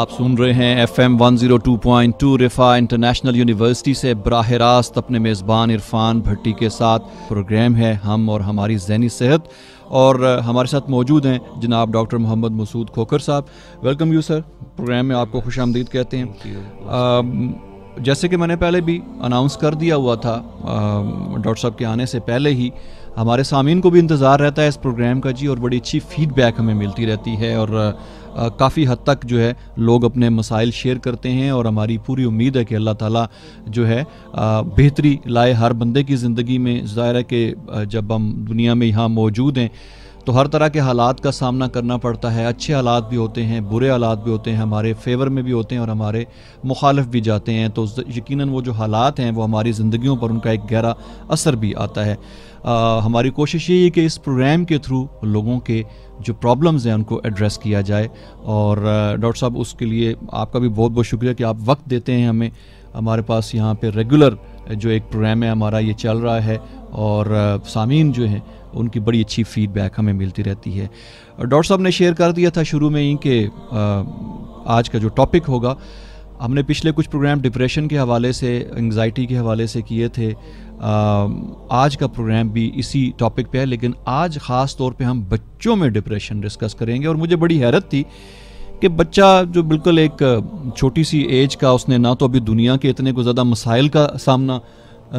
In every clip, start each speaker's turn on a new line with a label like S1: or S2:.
S1: आप सुन रहे हैं F M one zero two point two Riphah International University से बराह रास्त अपने मेज़बान इरफान भट्टी के साथ प्रोग्राम है हम और हमारी जहनी सेहत और हमारे साथ मौजूद हैं जनाब डॉक्टर मोहम्मद मसूद खोकर साहब वेलकम यू सर प्रोग्राम में आपको खुश आमदीद कहते हैं जैसे कि मैंने पहले भी अनाउंस कर दिया हुआ था डॉक्टर साहब के आने से पहले ही हमारे सामीन को भी इंतज़ार रहता है इस प्रोग्राम का जी और बड़ी अच्छी फीडबैक हमें मिलती रहती है और काफ़ी हद तक जो है लोग अपने मसाइल शेयर करते हैं और हमारी पूरी उम्मीद है कि अल्लाह ताला जो है बेहतरी लाए हर बंदे की ज़िंदगी में ज़ाहिर है कि जब हम दुनिया में यहाँ मौजूद हैं तो हर तरह के हालात का सामना करना पड़ता है अच्छे हालात भी होते हैं बुरे हालात भी होते हैं हमारे फेवर में भी होते हैं और हमारे मुखालफ भी जाते हैं तो यकीनन वो जो हालात हैं वो हमारी ज़िंदगियों पर उनका एक गहरा असर भी आता है आ, हमारी कोशिश यही है कि इस प्रोग्राम के थ्रू लोगों के जो प्रॉब्लम्स हैं उनको एड्रेस किया जाए और डॉक्टर साहब उसके लिए आपका भी बहुत बहुत शुक्रिया कि आप वक्त देते हैं हमें हमारे पास यहाँ पे रेगुलर जो एक प्रोग्राम है हमारा ये चल रहा है और सामीन जो हैं उनकी बड़ी अच्छी फीडबैक हमें मिलती रहती है डॉक्टर साहब ने शेयर कर दिया था शुरू में ही कि आज का जो टॉपिक होगा हमने पिछले कुछ प्रोग्राम डिप्रेशन के हवाले से एंगजाइटी के हवाले से किए थे आज का प्रोग्राम भी इसी टॉपिक पे है लेकिन आज ख़ास तौर पे हम बच्चों में डिप्रेशन डिस्कस करेंगे और मुझे बड़ी हैरत थी कि बच्चा जो बिल्कुल एक छोटी सी एज का उसने ना तो अभी दुनिया के इतने को ज़्यादा मसाइल का सामना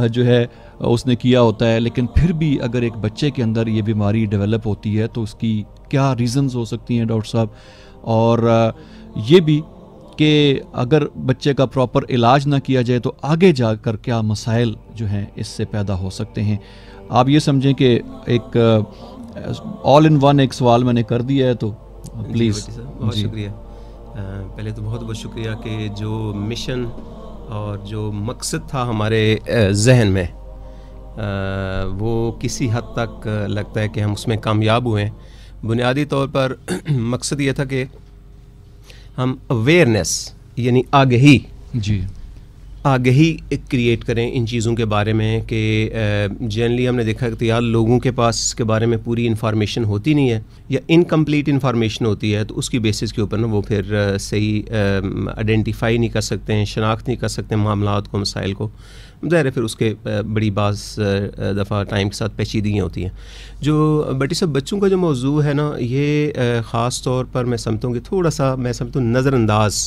S1: जो है उसने किया होता है लेकिन फिर भी अगर एक बच्चे के अंदर ये बीमारी डेवलप होती है तो उसकी क्या रीज़न्स हो सकती हैं डॉक्टर साहब और ये भी कि अगर बच्चे का प्रॉपर इलाज ना किया जाए तो आगे जाकर क्या मसाइल जो हैं इससे पैदा हो सकते हैं आप ये समझें कि एक ऑल इन वन एक सवाल मैंने कर दिया है तो प्लीज़ बहुत शुक्रिया
S2: पहले तो बहुत बहुत शुक्रिया कि जो मिशन और जो मकसद था हमारे जहन में वो किसी हद तक लगता है कि हम उसमें कामयाब हुए हैं बुनियादी तौर पर मकसद ये था कि हम अवेयरनेस यानी आगही जी आगही क्रिएट करें इन चीज़ों के बारे में कि जनरली हमने देखा कि तो यार लोगों के पास इसके बारे में पूरी इन्फॉर्मेशन होती नहीं है या इनकम्प्लीट इन्फॉर्मेशन होती है तो उसकी बेसिस के ऊपर ना वो फिर सही आइडेंटिफाई नहीं कर सकते हैं शनाख्त नहीं कर सकते मामला को मसाइल को तो ज़ाहिर है फिर उसके बड़ी बाज़ दफ़ा टाइम के साथ पेचीदगियाँ होती हैं जो बटी सब बच्चों का जो मौजू है ना ये ख़ास तौर पर मैं समझता हूँ कि थोड़ा सा मैं समझता हूँ नज़रअंदाज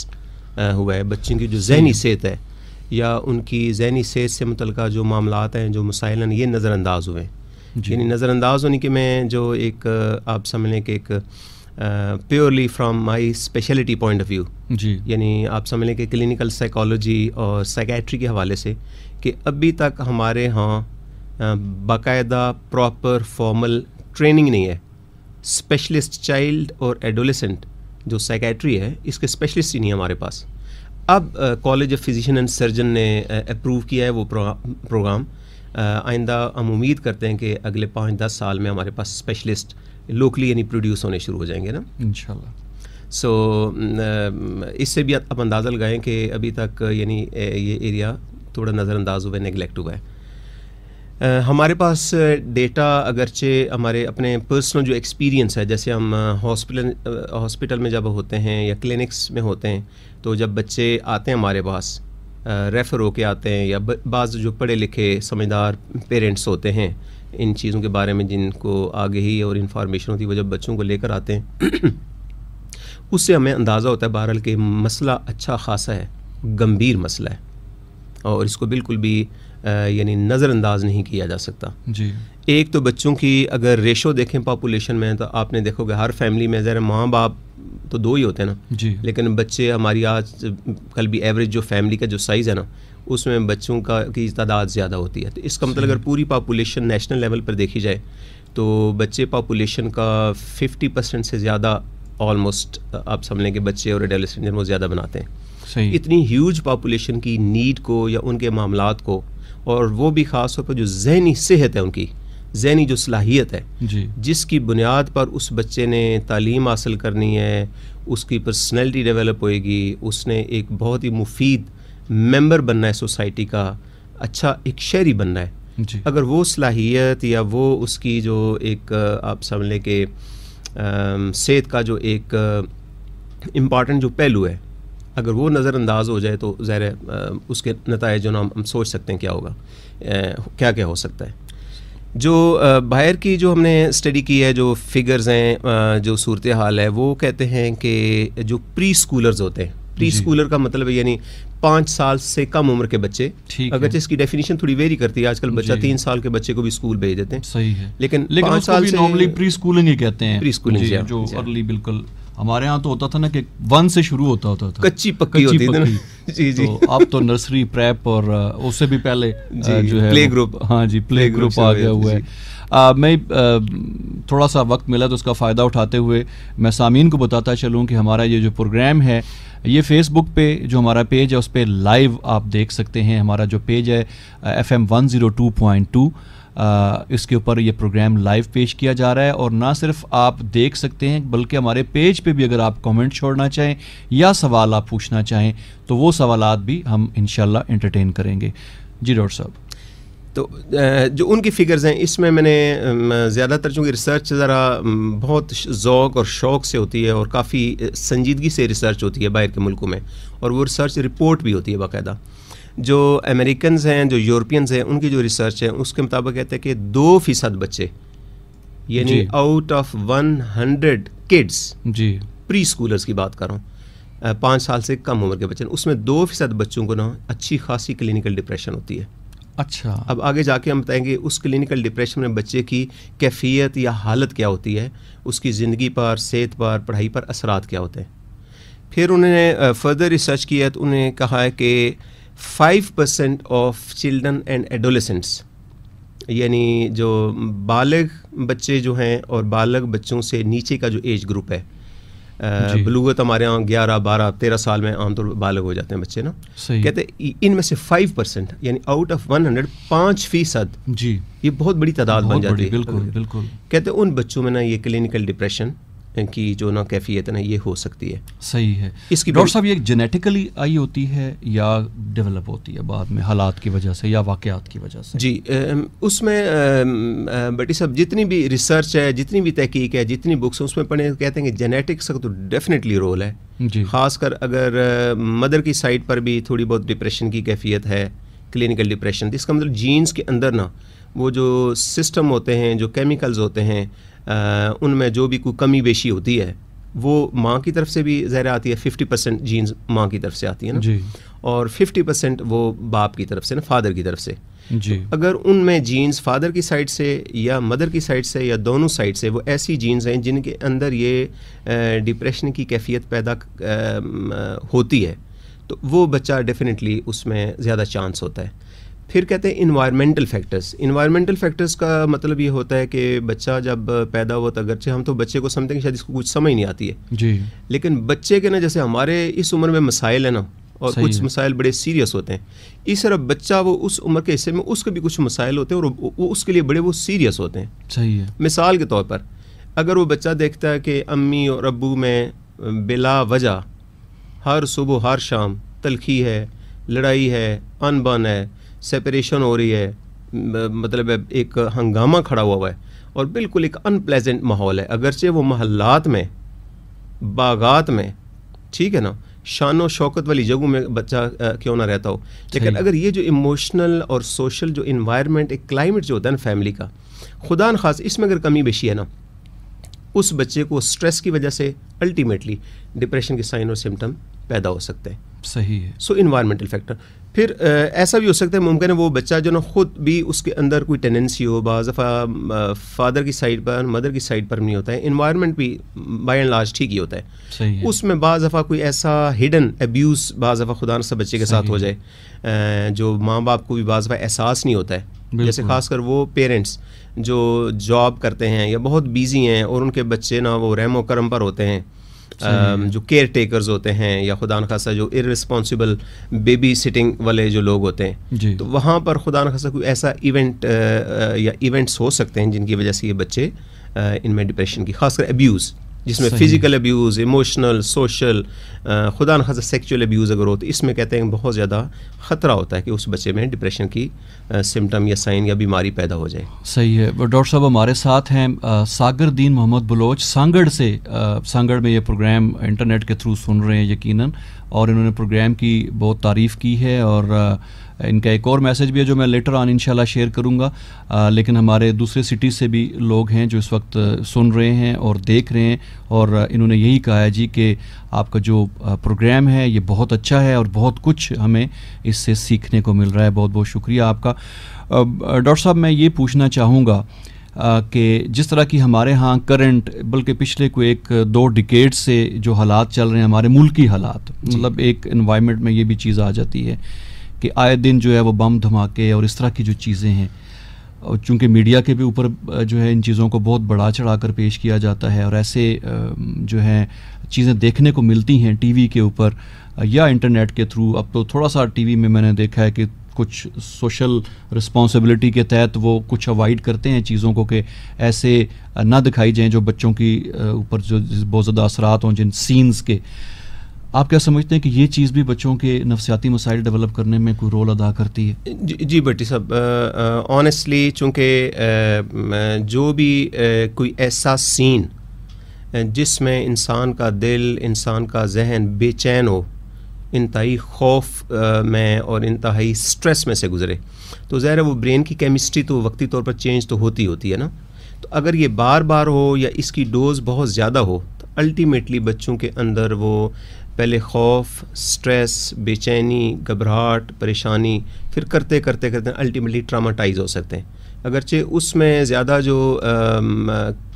S2: हुआ है बच्चों की जो जहनी सेहत है या उनकी जहनी सेहत से मुतल जो मामला हैं जो मसाइलन ये नज़रअंदाज हुए हैं यानी नज़रअंदाज होने के मैं जो एक आप समझ लें कि एक purely from my speciality point of view जी यानी आप समझ लें कि क्लिनिकल साइकोलॉजी और साइकेट्री के हवाले से कि अभी तक हमारे यहाँ बाकायदा प्रॉपर फॉर्मल ट्रेनिंग नहीं है स्पेशलिस्ट चाइल्ड और एडोलेसेंट जो साइकेट्री है इसके स्पेशलिस्ट ही नहीं हमारे पास अब college of physician and surgeon ने अप्रूव किया है वो प्रोग्राम आइंदा हम उम्मीद करते हैं कि अगले पाँच दस साल में हमारे पास स्पेशलिस्ट लोकली यानी प्रोड्यूस होने शुरू हो जाएंगे ना इनशाला सो so, इससे भी आप अंदाज़ा लगाएं कि अभी तक यानी ये एरिया थोड़ा नज़रअंदाज हुआ है नेगलेक्ट हुआ है हमारे पास डेटा अगरचे हमारे अपने पर्सनल जो एक्सपीरियंस है जैसे हम हॉस्पिटल हॉस्पिटल में जब होते हैं या क्लिनिक्स में होते हैं तो जब बच्चे आते हैं हमारे पास रेफ़र होके आते हैं या बाज़ जो पढ़े लिखे समझदार पेरेंट्स होते हैं इन चीज़ों के बारे में जिनको आगे ही और इन्फॉर्मेशन होती है वो जब बच्चों को लेकर आते हैं उससे हमें अंदाज़ा होता है बहरहाल के मसला अच्छा खासा है गंभीर मसला है और इसको बिल्कुल भी यानी नज़रअंदाज नहीं किया जा सकता जी एक तो बच्चों की अगर रेशो देखें पॉपुलेशन में तो आपने देखोगे हर फैमिली में ज़रा माँ बाप तो दो ही होते हैं ना जी लेकिन बच्चे हमारी आज कल भी एवरेज जो फैमिली का जो साइज़ है ना उसमें बच्चों का की तादाद ज़्यादा होती है तो इसका मतलब अगर पूरी पॉपुलेशन नेशनल लेवल पर देखी जाए तो बच्चे पॉपुलेशन का फिफ्टी परसेंट से ज़्यादा ऑलमोस्ट आप समझ लें कि बच्चे और एडोलेसेंट वो ज़्यादा बनाते हैं इतनी ह्यूज पॉपुलेशन की नीड को या उनके मामला को और वो भी ख़ास तौर पर जो जहनी सेहत है उनकी जहनी जो सलाहियत है जिसकी बुनियाद पर उस बच्चे ने तालीम हासिल करनी है उसकी पर्सनैलिटी डेवलप होएगी उसने एक बहुत ही मुफीद मेंबर बनना है सोसाइटी का अच्छा एक शहरी बनना
S1: है
S2: अगर वो सलाहियत या वो उसकी जो एक आप समझ लें कि सेहत का जो एक इम्पॉर्टेंट जो पहलू है अगर वो नज़रअंदाज हो जाए तो ज़ाहिर उसके नतज जो ना हम सोच सकते हैं क्या होगा क्या क्या हो सकता है जो बाहर की जो हमने स्टडी की है जो फिगर्स हैं जो सूरत हाल है वो कहते हैं कि जो प्री स्कूलर्स होते हैं प्री स्कूलर का मतलब है यानी पाँच साल से कम उम्र के बच्चे अगर इसकी डेफिनेशन थोड़ी वेरी करती है आजकल बच्चा तीन साल के बच्चे को भी स्कूल भेज देते हैं सही है लेकिन लेकिन पाँच साल नॉर्मली प्री
S1: स्कूलिंग ही कहते हैं प्री स्कूलिंग जो
S2: अर्ली बिल्कुल
S1: हमारे यहाँ तो होता था ना कि वन से शुरू होता होता
S2: था कच्ची पक्की होती थी ना जी जी तो
S1: अब तो नर्सरी प्रेप और उससे भी पहले जो है प्ले ग्रुप हाँ जी प्ले, ग्रुप आ गया हुआ है आ, मैं आ, थोड़ा सा वक्त मिला तो उसका फ़ायदा उठाते हुए मैं सामीन को बताता चलूं कि हमारा ये जो प्रोग्राम है ये फेसबुक पे जो हमारा पेज है उस पर लाइव आप देख सकते हैं हमारा जो पेज है F M one zero two point two इसके ऊपर ये प्रोग्राम लाइव पेश किया जा रहा है और ना सिर्फ आप देख सकते हैं बल्कि हमारे पेज पे भी अगर आप कमेंट छोड़ना चाहें या सवाल आप पूछना चाहें तो वो सवाल भी हम इन एंटरटेन करेंगे जी डॉक्टर साहब
S2: तो जो उनकी फ़िगर्स हैं इसमें मैंने ज़्यादातर चूँकि रिसर्च ज़रा बहुत ओक़ और शौक़ से होती है और काफ़ी संजीदगी से रिसर्च होती है बाहर के मुल्कों में और वो रिसर्च रिपोर्ट भी होती है बाकायदा जो अमेरिकन हैं जो यूरोपियंस हैं उनकी जो रिसर्च है उसके मुताबिक कहते हैं कि दो फ़ीसद बच्चे यानी out of one hundred kids जी प्री स्कूलर्स की बात करूँ पाँच साल से कम उम्र के बच्चे उसमें दो फ़ीसद बच्चों को ना अच्छी खासी क्लिनिकल डिप्रेशन होती है अच्छा अब आगे जाके हम बताएंगे उस क्लिनिकल डिप्रेशन में बच्चे की कैफियत या हालत क्या होती है उसकी ज़िंदगी पर सेहत पर पढ़ाई पर असरात क्या होते हैं फिर उन्होंने फर्दर रिसर्च किया तो उन्होंने कहा है कि five percent of children and adolescents यानी जो बालग बच्चे जो हैं और बालग बच्चों से नीचे का जो एज ग्रुप है बलूगत तो हमारे यहाँ ग्यारह बारह तेरह साल में आमतौर तो पर बालग हो जाते हैं बच्चे ना कहते हैं इनमें से फाइव परसेंट यानी आउट ऑफ वन हंड्रेड पाँच फीसद जी ये बहुत बड़ी तादाद बन जाती है बिल्कुल बिल्कुल कहते हैं उन बच्चों में ना ये क्लिनिकल डिप्रेशन की जो ना कैफियत है ना ये हो सकती है सही है इसकी डॉक्टर
S1: साहब ये जेनेटिकली आई होती है या डेवलप होती है बाद में हालात की वजह से या वाकत की वजह से
S2: जी उसमें बटी साहब जितनी भी रिसर्च है जितनी भी तहकीक है जितनी बुक्स हैं उसमें पढ़े कहते हैं कि जेनेटिक्स का तो डेफिनेटली रोल है जी खासकर अगर मदर की साइड पर भी थोड़ी बहुत डिप्रेशन की कैफियत है क्लिनिकल डिप्रेशन तो इसका मतलब जीन्स के अंदर ना वो जो सिस्टम होते हैं जो केमिकल्स होते हैं उनमें जो भी कोई कमी बेशी होती है वो माँ की तरफ से भी ज़हर आती है फिफ्टी परसेंट जीन्स माँ की तरफ से आती है ना जी और फिफ्टी परसेंट वो बाप की तरफ से ना फादर की तरफ से जी तो अगर उनमें जीन्स फादर की साइड से या मदर की साइड से या दोनों साइड से वो ऐसी जीन्स हैं जिनके अंदर ये डिप्रेशन की कैफियत पैदा होती है तो वो बच्चा डेफिनेटली उसमें ज़्यादा चांस होता है फिर कहते हैं इन्वायरमेंटल फैक्टर्स इन्वायरमेंटल फैक्टर्स का मतलब ये होता है कि बच्चा जब पैदा हुआ था तो अगरचे हम तो बच्चे को समझते हैं शायद इसको कुछ समझ नहीं आती है जी लेकिन बच्चे के ना जैसे हमारे इस उम्र में मसाइल है ना और कुछ मसाइल बड़े सीरियस होते हैं इस तरह बच्चा वो उस उम्र के हिस्से में उसके भी कुछ मसाइल होते हैं और वो उसके लिए बड़े वो सीरियस होते हैं सही है मिसाल के तौर पर अगर वो बच्चा देखता है कि अम्मी और अबू में बिला वजह हर सुबह हर शाम तलखी है लड़ाई है अनबन है सेपरेशन हो रही है मतलब एक हंगामा खड़ा हुआ हुआ है और बिल्कुल एक अनप्लेजेंट माहौल है अगरचे वो महल्लात में बागात में ठीक है ना शान शौकत वाली जगहों में बच्चा क्यों ना रहता हो लेकिन अगर ये जो इमोशनल और सोशल जो इन्वायरमेंट एक क्लाइमेट जो होता है ना फैमिली का खुदा खास इसमें अगर कमी बेशी है ना उस बच्चे को स्ट्रेस की वजह से अल्टीमेटली डिप्रेशन के साइन और सिम्टम पैदा हो सकते हैं सही है सो इन्वायरमेंटल फैक्टर फिर ऐसा भी हो सकता है मुमकिन है वो बच्चा जो ना ख़ुद भी उसके अंदर कोई टेंडेंसी हो बाफ़ा फादर की साइड पर मदर की साइड पर नहीं होता है इन्वायरमेंट भी बाई एंड लार्ज ठीक ही होता है, है। उसमें बाज़ा कोई ऐसा हिडन एब्यूज़ बाज़ा खुदा नसा बच्चे के साथ हो जाए जो माँ बाप को भी बाज़ा एहसास नहीं होता है जैसे खासकर वो पेरेंट्स जो जॉब करते हैं या बहुत बिजी हैं और उनके बच्चे ना वो रहमो करम पर होते हैं हम्म। जो केयर टेकर्स होते हैं या खुदा खासा जो इरिस्पॉन्सिबल बेबी सिटिंग वाले जो लोग होते हैं तो वहाँ पर खुदा खासा कोई ऐसा इवेंट या इवेंट्स हो सकते हैं जिनकी वजह से ये बच्चे इनमें डिप्रेशन की खासकर अब्यूज़ जिसमें फिजिकल अब्यूज़ इमोशनल सोशल खुदा न खासा सेक्चुअल अब्यूज़ अगर हो तो इसमें कहते हैं बहुत ज़्यादा ख़तरा होता है कि उस बच्चे में डिप्रेशन की सिम्टम या साइन या बीमारी पैदा हो जाए
S1: सही है डॉक्टर साहब हमारे साथ हैं सागर दीन मोहम्मद बलोच सांगड़ से सांगड़ में ये प्रोग्राम इंटरनेट के थ्रू सुन रहे हैं यकीनन और इन्होंने प्रोग्राम की बहुत तारीफ़ की है और आ, इनका एक और मैसेज भी है जो मैं लेटर ऑन इनशाला शेयर करूँगा लेकिन हमारे दूसरे सिटीज़ से भी लोग हैं जो इस वक्त सुन रहे हैं और देख रहे हैं और इन्होंने यही कहा है जी कि आपका जो प्रोग्राम है ये बहुत अच्छा है और बहुत कुछ हमें इससे सीखने को मिल रहा है बहुत बहुत शुक्रिया आपका डॉक्टर साहब मैं ये पूछना चाहूँगा कि जिस तरह की हमारे यहाँ करंट बल्कि पिछले कोई एक दो डिकेट से जो हालात चल रहे हैं हमारे मुल्की हालात मतलब एक इन्वायरमेंट में ये भी चीज़ आ जाती है कि आए दिन जो है वो बम धमाके और इस तरह की जो चीज़ें हैं और चूँकि मीडिया के भी ऊपर जो है इन चीज़ों को बहुत बढ़ा चढ़ा कर पेश किया जाता है और ऐसे जो है चीज़ें देखने को मिलती हैं टीवी के ऊपर या इंटरनेट के थ्रू अब तो थोड़ा सा टीवी में मैंने देखा है कि कुछ सोशल रिस्पॉन्सिबिलिटी के तहत वो कुछ अवॉइड करते हैं चीज़ों को कि ऐसे ना दिखाई जाएँ जो बच्चों की ऊपर जो बहुत ज़्यादा असरात हों जिन सीन्स के आप क्या समझते हैं कि ये चीज़ भी बच्चों के नफसियाती मसाइल डेवलप करने में कोई रोल अदा करती है
S2: जी, जी बटी साहब ऑनेस्टली चूँकि जो भी आ, कोई ऐसा सीन जिसमें इंसान का दिल इंसान का जहन बेचैन हो इंतहाई खौफ में और इंतहाई स्ट्रेस में से गुजरे तो ज़ाहिर है वो ब्रेन की केमिस्ट्री तो वक्ती तौर पर चेंज तो होती होती है ना तो अगर ये बार बार हो या इसकी डोज़ बहुत ज़्यादा हो तो अल्टीमेटली बच्चों के अंदर वो पहले खौफ स्ट्रेस बेचैनी घबराहट परेशानी फिर करते करते करते अल्टीमेटली ट्रामाटाइज हो सकते हैं अगरचे उसमें ज़्यादा जो आ,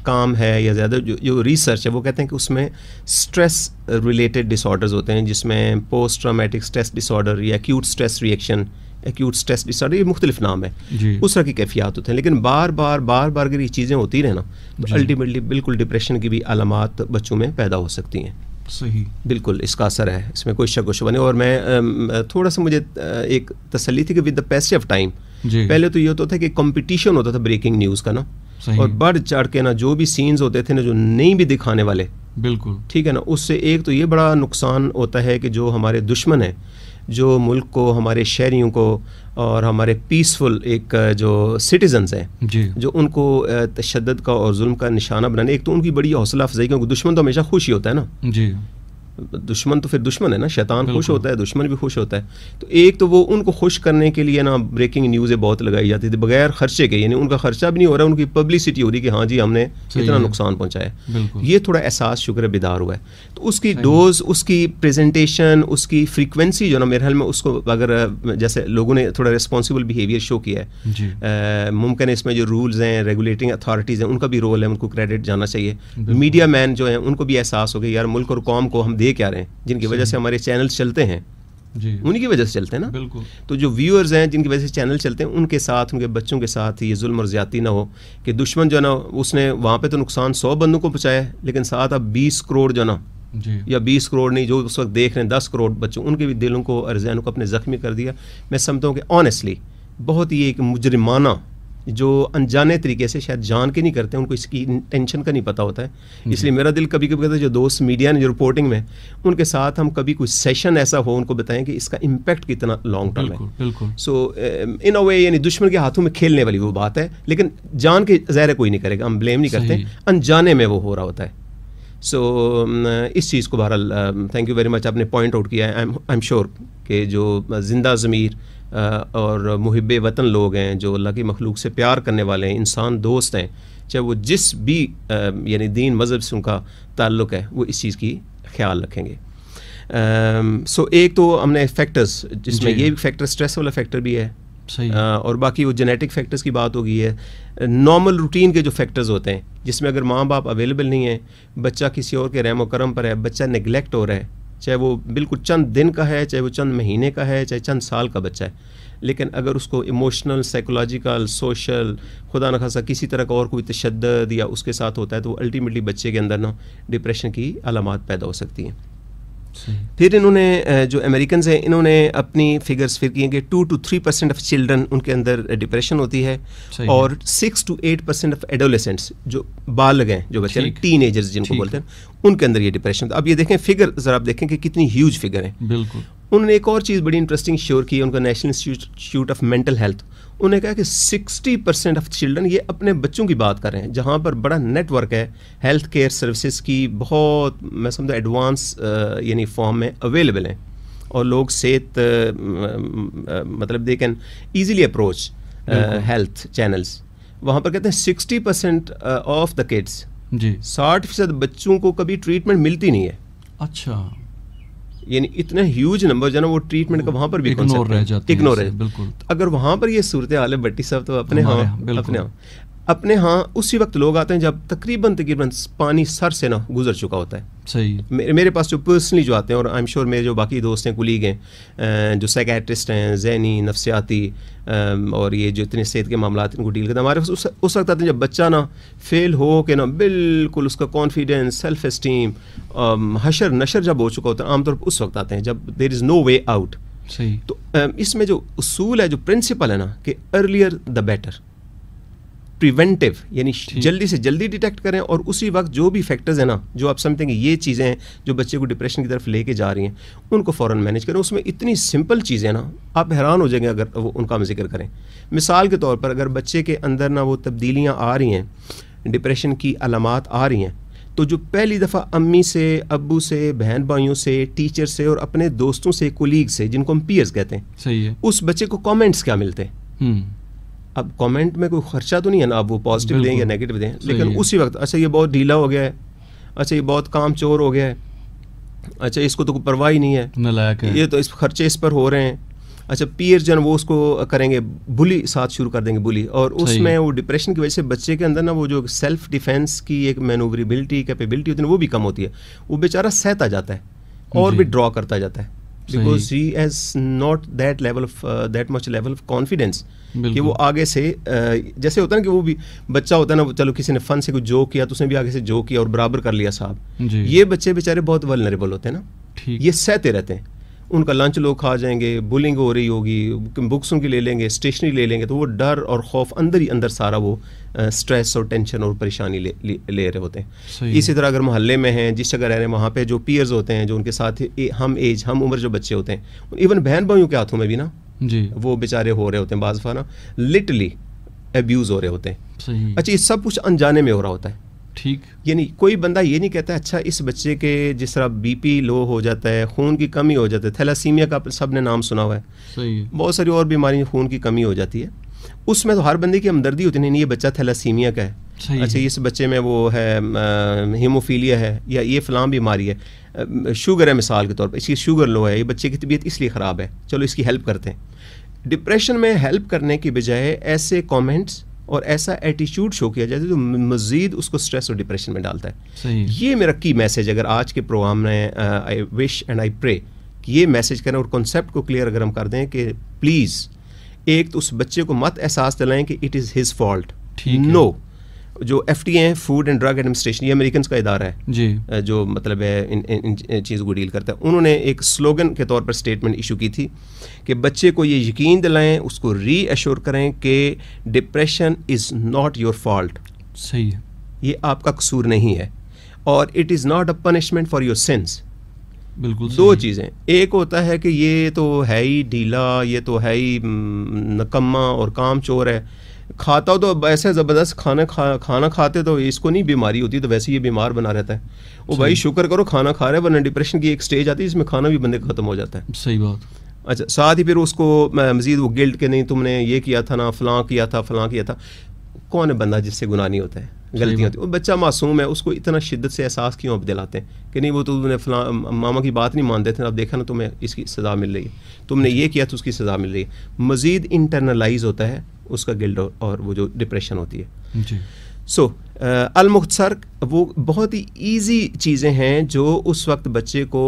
S2: काम है या ज़्यादा जो जो रिसर्च है वो कहते हैं कि उसमें स्ट्रेस रिलेटेड डिसऑर्डर्स होते हैं जिसमें पोस्ट ट्रामेटिक स्ट्रेस डिसऑर्डर या acute stress reaction acute stress disorder ये मुख्तलिफ नाम है उस तरह की कैफियात होते हैं लेकिन बार बार बार बार अगर ये चीज़ें होती रहना तो अल्टीमेटली बिल्कुल डिप्रेशन की भी अलामत बच्चों में पैदा हो सकती हैं सही बिल्कुल इसका असर है इसमें कोई शक वशुबा नहीं और मैं थोड़ा सा मुझे एक तसली थी कि with the pace of time पहले तो ये होता था कि कंपटीशन होता था ब्रेकिंग न्यूज़ का ना और बढ़ चढ़ के ना जो भी सीन्स होते थे ना जो नहीं भी दिखाने वाले बिल्कुल ठीक है ना उससे एक तो ये बड़ा नुकसान होता है कि जो हमारे दुश्मन हैं जो मुल्क को हमारे शहरीों को और हमारे पीसफुल एक जो सिटीजन्स हैं जो उनको तशद का और जुल्म का निशाना बनाने एक तो उनकी बड़ी हौसला अफजाई क्योंकि दुश्मन तो हमेशा खुश ही होता है ना जी दुश्मन तो फिर दुश्मन है ना शैतान खुश होता है दुश्मन भी खुश होता है तो एक तो वो उनको खुश करने के लिए ना ब्रेकिंग न्यूज़ें बहुत लगाई जाती थी बगैर खर्चे के यानी उनका खर्चा भी नहीं हो रहा उनकी पब्लिसिटी हो रही कि हाँ जी हमने इतना नुकसान पहुँचाया ये थोड़ा एहसास शुक्र बेदार हुआ है तो उसकी डोज उसकी प्रेजेंटेशन उसकी फ्रिक्वेंसी जो ना मेरे ख्याल में उसको अगर जैसे लोगों ने थोड़ा रिस्पॉन्सिबल बिहेवियर शो किया है मुमकिन है इसमें जो रूल्स हैं रेगुलेटिंग अथॉरिटीज़ हैं उनका भी रोल है उनको क्रेडिट जाना चाहिए मीडिया मैन जो है उनको भी एहसास हो गया यार मुल्क और कौम को हम दे क्या रहे हैं जिनकी वजह से हमारे चैनल चलते हैं जी उन्हीं की वजह से चलते हैं ना बिल्कुल तो जो व्यूअर्स हैं जिनकी वजह से चैनल चलते हैं उनके साथ उनके बच्चों के साथ ये जुल्म और ज्यादा ना हो कि दुश्मन जो है ना उसने वहाँ पे तो नुकसान सौ बंदों को पहुँचाया है लेकिन साथ अब बीस करोड़ जो ना जी या बीस करोड़ नहीं जो उस वक्त देख रहे हैं दस करोड़ बच्चों उनके भी दिलों को और जहनों को अपने ज़ख्मी कर दिया मैं समझता हूँ कि ऑनेस्टली बहुत ही एक मुजरमाना जो अनजाने तरीके से शायद जान के नहीं करते उनको इसकी टेंशन का नहीं पता होता है इसलिए हम्म। मेरा दिल कभी कभी कहता है जो दोस्त मीडिया ने जो रिपोर्टिंग में उनके साथ हम कभी कुछ सेशन ऐसा हो उनको बताएं कि इसका इम्पैक्ट कितना लॉन्ग टर्म है बिल्कुल सो इन अ वे यानी दुश्मन के हाथों में खेलने वाली वो बात है लेकिन जान के जहर कोई नहीं करेगा हम ब्लेम नहीं करते अनजाने में वो हो रहा होता है सो so, um, इस चीज़ को बहरहाल थैंक यू वेरी मच आपने पॉइंट आउट किया है आई एम श्योर कि जो uh, जिंदा ज़मीर uh, और मुहब वतन लोग हैं जो अल्लाह की मखलूक से प्यार करने वाले हैं इंसान दोस्त हैं चाहे वो जिस भी um, यानी दीन मज़हब से उनका ताल्लुक़ है वो इस चीज़ की ख्याल रखेंगे सो um, so, एक तो हमने फैक्टर्स जिसमें ये फैक्टर स्ट्रेस वाला फैक्टर भी है सही आ, हाँ, और बाकी वो जेनेटिक फैक्टर्स की बात होगी है नॉर्मल रूटीन के जो फैक्टर्स होते हैं जिसमें अगर माँ बाप अवेलेबल नहीं है बच्चा किसी और के रहम करम पर है बच्चा निगलेक्ट हो रहा है चाहे वो बिल्कुल चंद दिन का है चाहे वो चंद महीने का है चाहे चंद साल का बच्चा है लेकिन अगर उसको इमोशनल साइकोलॉजिकल सोशल खुदा न खासा किसी तरह का और कोई तशद या उसके साथ होता है तो अल्टीमेटली बच्चे के अंदर ना डिप्रेशन की अलामत पैदा हो सकती हैं फिर इन्होंने जो अमेरिकन हैं इन्होंने अपनी फिगर्स फिर किए कि two to three percent of children उनके अंदर डिप्रेशन होती है और six to eight percent of adolescents जो बालग हैं जो बच्चे टीन एजर्स जिनको बोलते हैं उनके अंदर ये डिप्रेशन अब ये देखें फिगर ज़रा आप देखें कि कितनी ह्यूज फिगर है बिल्कुल उन्होंने एक और चीज़ बड़ी इंटरेस्टिंग श्योर की उनका National Institute of Mental Health उन्हें कहा कि 60 परसेंट ऑफ चिल्ड्रन ये अपने बच्चों की बात कर रहे हैं जहाँ पर बड़ा नेटवर्क है हेल्थ केयर सर्विसेज की बहुत मैं समझता एडवांस यानी फॉर्म में अवेलेबल हैं और लोग सेहत मतलब they can easily approach health channels वहाँ पर कहते हैं sixty percent of the kids जी साठ फीसद बच्चों को कभी ट्रीटमेंट मिलती नहीं है अच्छा यानी इतना ह्यूज नंबर जो है ना वो ट्रीटमेंट का वहाँ पर भी इग्नोर रह जाते इग्नोर है बिल्कुल अगर वहाँ पर ये सूरत हाल है बट्टी साहब तो अपने हाँ अपने अपने यहाँ उसी वक्त लोग आते हैं जब तकरीबन तकरीबन पानी सर से ना गुजर चुका होता है सही मेरे मेरे पास जो पर्सनली जो आते हैं और आई एम श्योर मेरे जो बाकी दोस्त हैं कुलीग हैं जो सेकेट्रिस्ट हैं जहनी नफसियाती और ये जो इतने सेहत के मामला इनको डील करते हैं हमारे पास उस, उस वक्त आते हैं जब बच्चा ना फेल हो के ना बिल्कुल उसका कॉन्फिडेंस सेल्फ इस्टीम हशर नशर जब हो चुका होता है आमतौर पर उस वक्त आते हैं जब there is no way out सही तो इसमें जो असूल है जो प्रिंसिपल है ना कि अर्लियर द बेटर प्रिवेंटिव यानी जल्दी से जल्दी डिटेक्ट करें और उसी वक्त जो भी फैक्टर्स हैं ना जो आप हैं ये चीज़ें हैं जो बच्चे को डिप्रेशन की तरफ लेके जा रही हैं उनको फ़ौर मैनेज करें उसमें इतनी सिंपल चीज़ें ना आप हैरान हो जाएंगे अगर वो उनका हम जिक्र करें मिसाल के तौर पर अगर बच्चे के अंदर ना वो तब्दीलियाँ आ रही हैं डिप्रेशन की अलामत आ रही हैं तो जो पहली दफ़ा अम्मी से अबू से बहन भाइयों से टीचर से और अपने दोस्तों से कोलीग से जिनको हम पीयर्स कहते हैं सही है उस बच्चे को कमेंट्स क्या मिलते हैं हम्म। अब कमेंट में कोई खर्चा तो नहीं है ना आप वो पॉजिटिव दें या नेगेटिव दें लेकिन उसी वक्त अच्छा ये बहुत ढीला हो गया है अच्छा ये बहुत काम चोर हो गया है अच्छा इसको तो कोई परवाह ही नहीं है, है ये तो इस खर्चे इस पर हो रहे हैं अच्छा पीयर जन वो उसको करेंगे बुली साथ शुरू कर देंगे बुली और उसमें वो डिप्रेशन की वजह से बच्चे के अंदर ना वो जो सेल्फ डिफेंस की एक मैनूवरेबिलिटी कैपेबिलिटी होती है वो भी कम होती है वो बेचारा सहता जाता है और भी ड्रॉ करता जाता है because he has not that level of that much level of confidence कि वो आगे से uh, जैसे होता है ना कि वो भी बच्चा होता है ना चलो किसी ने फन से कुछ जो किया तो उसने भी आगे से जो किया और बराबर कर लिया साहब ये बच्चे बेचारे बहुत वलनरेबल होते हैं ना ये सहते रहते हैं उनका लंच लोग खा जाएंगे बुलिंग हो रही होगी बुक्स उनकी ले लेंगे स्टेशनरी ले लेंगे तो वो डर और खौफ अंदर ही अंदर सारा वो स्ट्रेस और टेंशन और परेशानी ले ले, ले रहे होते हैं इसी तरह अगर मोहल्ले में हैं जिस जगह रह रहे हैं वहाँ पे जो पीयर्स होते हैं जो उनके साथ ए, हम एज हम उम्र जो बच्चे होते हैं इवन बहन भाइयों के हाथों में भी ना जी वो बेचारे हो रहे होते हैं बाजफा ना लिटली एब्यूज़ हो रहे होते हैं अच्छा ये सब कुछ अनजाने में हो रहा होता है ठीक ये नहीं कोई बंदा ये नहीं कहता अच्छा इस बच्चे के जिस तरह बीपी लो हो जाता है खून की कमी हो जाती है थैलासीमिया का सब ने नाम सुना हुआ है सही बहुत सारी और बीमारी खून की कमी हो जाती है उसमें तो हर बंदे की हमदर्दी होती नहीं ये बच्चा थैलासीमिया का है अच्छा इस बच्चे में वो है हीमोफीलिया है या ये फलाम बीमारी है शुगर है मिसाल के तौर पर इसकी शुगर लो है ये बच्चे की तबीयत इसलिए ख़राब है चलो इसकी हेल्प करते हैं डिप्रेशन में हेल्प करने की बजाय ऐसे कमेंट्स और ऐसा एटीट्यूड शो किया जाता है जो मज़ीद उसको स्ट्रेस और डिप्रेशन में डालता है ये मेरा की मैसेज अगर आज के प्रोग्राम में I wish and I pray कि ये मैसेज करें और कॉन्सेप्ट को क्लियर अगर हम कर दें कि प्लीज़ एक तो उस बच्चे को मत एहसास दिलाएं कि it is his fault no no. जो F D A food and drug administration ये अमेरिकन का इदारा है जी जो मतलब है इन, इन, इन चीज़ों को डील करता है उन्होंने एक स्लोगन के तौर पर स्टेटमेंट इशू की थी कि बच्चे को ये यकीन दिलाएं उसको री एश्योर करें कि depression is not your fault सही है ये आपका कसूर नहीं है और it is not a punishment for your sins बिल्कुल दो चीज़ें एक होता है कि ये तो है ही ढीला ये तो है ही नकम्मा और काम चोर है खाता हो तो ऐसे ज़बरदस्त खाना खा खाना खाते तो इसको नहीं बीमारी होती तो वैसे ये बीमार बना रहता है वो भाई शुक्र करो खाना खा रहे वरना डिप्रेशन की एक स्टेज आती है जिसमें खाना भी बंदे ख़त्म हो जाता है सही बात अच्छा साथ ही फिर उसको मजीद वो गिल्ट के नहीं तुमने ये किया था ना फलां किया था फलां किया था कौन है बंदा जिससे गुनाह नहीं होता है गलतियाँ होती है बच्चा मासूम है उसको इतना शिद्दत से एहसास क्यों अब दिलाते हैं कि नहीं वो तो तुमने फला मामा की बात नहीं मानते थे अब देखा ना तुम्हें इसकी सज़ा मिल रही है तुमने ये किया तो उसकी सज़ा मिल रही है मज़ीद इंटरनलाइज होता है उसका गिल्ड और वो जो डिप्रेशन होती है सो अलमुख्तसर uh, वो बहुत ही ईजी चीज़ें हैं जो उस वक्त बच्चे को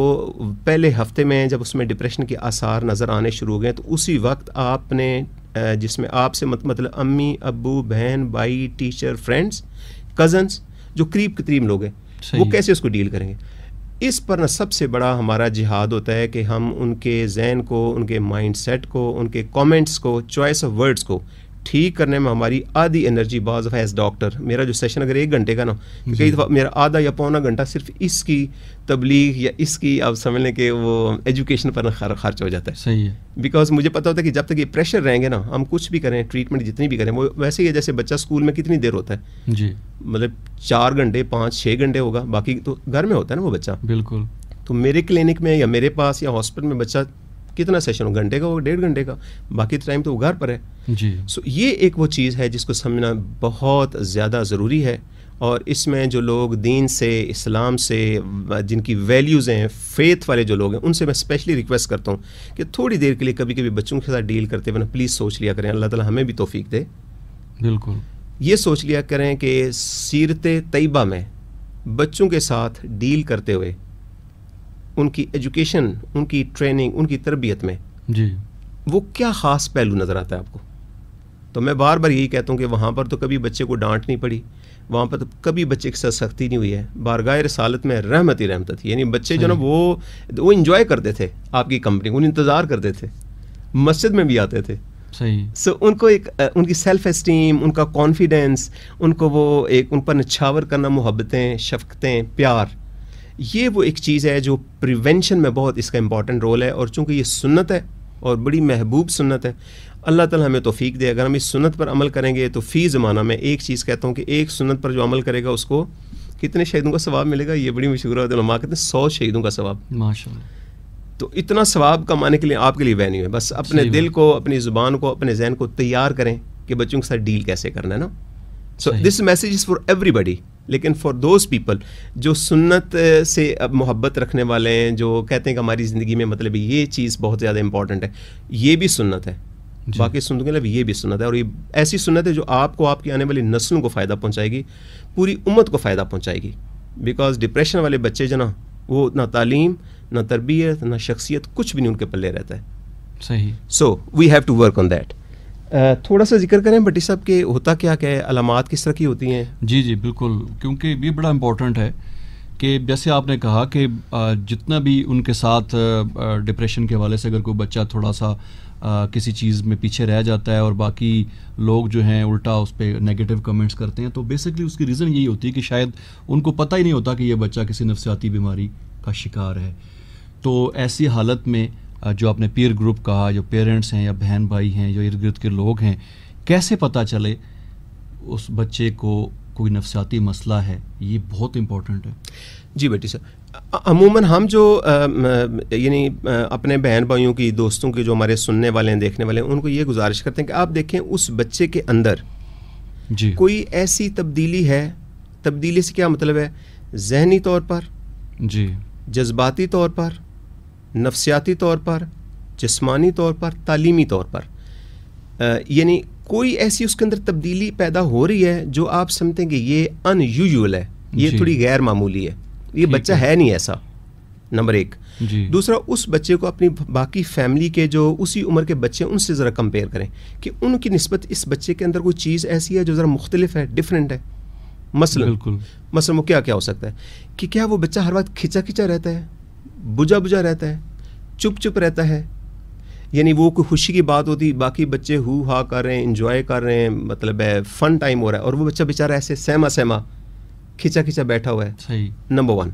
S2: पहले हफ्ते में जब उसमें डिप्रेशन के आसार नज़र आने शुरू हो गए तो उसी वक्त आपने uh, जिसमें आपसे मत, मतलब अम्मी अबू बहन भाई टीचर फ्रेंड्स कज़न्स जो करीब करीब लोग हैं वो कैसे उसको डील करेंगे इस पर ना सबसे बड़ा हमारा जिहाद होता है कि हम उनके जहन को उनके माइंड सेट को उनके कमेंट्स को चॉइस ऑफ वर्ड्स को ठीक करने में हमारी आधी एनर्जी बाज एज डॉक्टर मेरा जो सेशन अगर एक घंटे का ना
S1: तो कई दफ़ा
S2: मेरा आधा या पौना घंटा सिर्फ इसकी तबलीग या इसकी आप समझ लें कि वो एजुकेशन पर खर्च हो जाता है सही है बिकॉज मुझे पता होता है कि जब तक ये प्रेशर रहेंगे ना हम कुछ भी करें ट्रीटमेंट जितनी भी करें वो वैसे ही है जैसे बच्चा स्कूल में कितनी देर होता है जी मतलब चार घंटे पाँच छः घंटे होगा बाकी तो घर में होता है ना वो बच्चा बिल्कुल तो मेरे क्लिनिक में या मेरे पास या हॉस्पिटल में बच्चा कितना सेशन हो घंटे का हो डेढ़ घंटे का बाकी टाइम तो घर पर है जी सो so, ये एक वो चीज़ है जिसको समझना बहुत ज़्यादा ज़रूरी है और इसमें जो लोग दीन से इस्लाम से जिनकी वैल्यूज़ हैं फेथ वाले जो लोग हैं उनसे मैं स्पेशली रिक्वेस्ट करता हूँ कि थोड़ी देर के लिए कभी कभी बच्चों के साथ डील करते हुए प्लीज़ सोच लिया करें अल्लाह ताला हमें भी तोफीक दे बिल्कुल ये सोच लिया करें कि सीरत तयबा में बच्चों के साथ डील करते हुए उनकी एजुकेशन उनकी ट्रेनिंग उनकी तरबियत में जी वो क्या ख़ास पहलू नज़र आता है आपको तो मैं बार बार यही कहता हूँ कि वहाँ पर तो कभी बच्चे को डांट नहीं पड़ी वहाँ पर तो कभी बच्चे के साथ सख्ती नहीं हुई है बारगाह रसालत में रहमत ही रहमत थी यानी बच्चे जो ना वो वो इन्जॉय करते थे आपकी कंपनी को इंतज़ार करते थे मस्जिद में भी आते थे सही सो so, उनको एक उनकी सेल्फ इस्टीम उनका कॉन्फिडेंस उनको वो एक उन पर नछावर करना मोहब्बतें शफकतें प्यार ये वो एक चीज़ है जो प्रिवेंशन में बहुत इसका इंपॉर्टेंट रोल है और चूँकि ये सुन्नत है और बड़ी महबूब सुन्नत है अल्लाह ताला हमें तोफ़ीक दे अगर हम इस सुन्नत पर अमल करेंगे तो फ़ी ज़माना में एक चीज़ कहता हूँ कि एक सुन्नत पर जो अमल करेगा उसको कितने शहीदों का सवाब मिलेगा ये बड़ी मशहूर है माँ कहते हैं सौ शहीदों का सवाब माशा तो इतना सवाब कमाने के लिए आपके लिए वैन्यू है बस अपने दिल को अपनी ज़ुबान को अपने जहन को तैयार करें कि बच्चों के साथ डील कैसे करना है ना so this message is for everybody लेकिन फॉर दोज पीपल जो सुन्नत से अब मोहब्बत रखने वाले हैं जो कहते हैं कि हमारी ज़िंदगी में मतलब ये चीज़ बहुत ज़्यादा इंपॉर्टेंट है ये भी सुन्नत है बाकी सुनत के लिए ये भी सुन्नत है और ये ऐसी सुन्नत है जो आपको आपकी आने वाली नस्लों को फ़ायदा पहुँचाएगी पूरी उम्मत को फ़ायदा पहुँचाएगी बिकॉज डिप्रेशन वाले बच्चे जो ना वो ना तालीम ना तरबियत ना शख्सियत कुछ भी नहीं उनके पल्ले रहता है सही so we have to work on that थोड़ा सा जिक्र करें भट्टी साहब के होता क्या क्या है अलामत किस तरह की होती हैं जी जी बिल्कुल क्योंकि ये बड़ा इम्पोर्टेंट
S1: है कि जैसे आपने कहा कि जितना भी उनके साथ डिप्रेशन के हवाले से अगर कोई बच्चा थोड़ा सा आ, किसी चीज़ में पीछे रह जाता है और बाकी लोग जो हैं उल्टा उस पर नेगेटिव कमेंट्स करते हैं तो बेसिकली उसकी रीज़न यही होती है कि शायद उनको पता ही नहीं होता कि यह बच्चा किसी नफसियाती बीमारी का शिकार है तो ऐसी हालत में जो आपने पीयर ग्रुप कहा जो पेरेंट्स हैं या बहन भाई हैं जो इर्द गिर्द के लोग हैं कैसे पता चले उस बच्चे को कोई नफसियाती मसला है ये बहुत
S2: इंपॉर्टेंट है जी बेटी सर अमूमन हम जो यानी अपने बहन भाइयों की दोस्तों की जो हमारे सुनने वाले हैं देखने वाले हैं उनको ये गुजारिश करते हैं कि आप देखें उस बच्चे के अंदर जी कोई ऐसी तब्दीली है तब्दीली से क्या मतलब है जहनी तौर पर जी जज्बाती तौर पर नफसियाती तौर पर जिस्मानी तौर पर तालीमी तौर पर यानी कोई ऐसी उसके अंदर तब्दीली पैदा हो रही है जो आप समझते हैं कि ये अनयूजल है ये थोड़ी गैर मामूली है ये बच्चा है नहीं ऐसा नंबर एक दूसरा उस बच्चे को अपनी बाकी फैमिली के जो उसी उम्र के बच्चे हैं उनसे ज़रा कंपेयर करें कि उनकी नस्बत इस बच्चे के अंदर कोई चीज़ ऐसी है जो ज़रा मुख्तलिफ है डिफरेंट है मसलन मसलन वो क्या क्या हो सकता है कि क्या वो बच्चा हर वक्त खिंचा खिंचा रहता है बुझा बुझा रहता है चुप चुप रहता है यानी वो कोई खुशी की बात होती बाकी बच्चे हु हा कर रहे हैं इंजॉय कर रहे हैं मतलब है फन टाइम हो रहा है और वो बच्चा बेचारा ऐसे सहमा सहमा खिंचा खिंचा बैठा हुआ है सही नंबर वन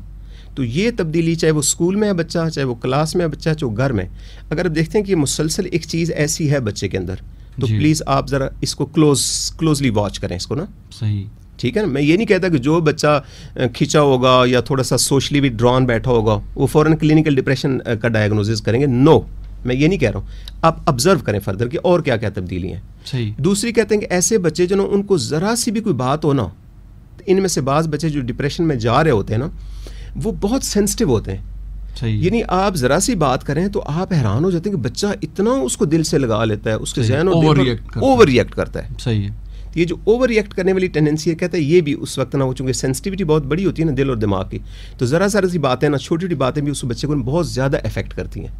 S2: तो ये तब्दीली चाहे वो स्कूल में है बच्चा चाहे वो क्लास में है बच्चा चाहे वो घर में अगर आप देखते हैं कि मुसलसल एक चीज़ ऐसी है बच्चे के अंदर तो प्लीज़ आप ज़रा इसको क्लोज क्लोजली वॉच करें इसको ना सही ठीक है ना मैं ये नहीं कहता कि जो बच्चा खींचा होगा या थोड़ा सा सोशली भी ड्रॉन बैठा होगा वो फ़ौरन क्लिनिकल डिप्रेशन का डायग्नोसिस करेंगे नो मैं ये नहीं कह रहा हूँ आप ऑब्जर्व करें फर्दर कि और क्या क्या तब्दीली
S1: हैं
S2: दूसरी कहते हैं कि ऐसे बच्चे जो ना उनको ज़रा सी भी कोई बात हो ना तो इनमें से बाज़ बच्चे जो डिप्रेशन में जा रहे होते हैं ना वो बहुत सेंसिटिव होते हैं यानी आप जरा सी बात करें तो आप हैरान हो जाते हैं कि बच्चा इतना उसको दिल से लगा लेता है उसके जहन ओवर रिएक्ट करता है सही है तो ये जो ओवर रिएक्ट करने वाली टेंडेंसी है कहते हैं ये भी उस वक्त ना हो चूँकि सेंसिटिविटी बहुत बड़ी होती है ना दिल और दिमाग की तो ज़रा ज़रा सी बातें ना छोटी छोटी बातें भी उस बच्चे को बहुत ज़्यादा इफेक्ट करती हैं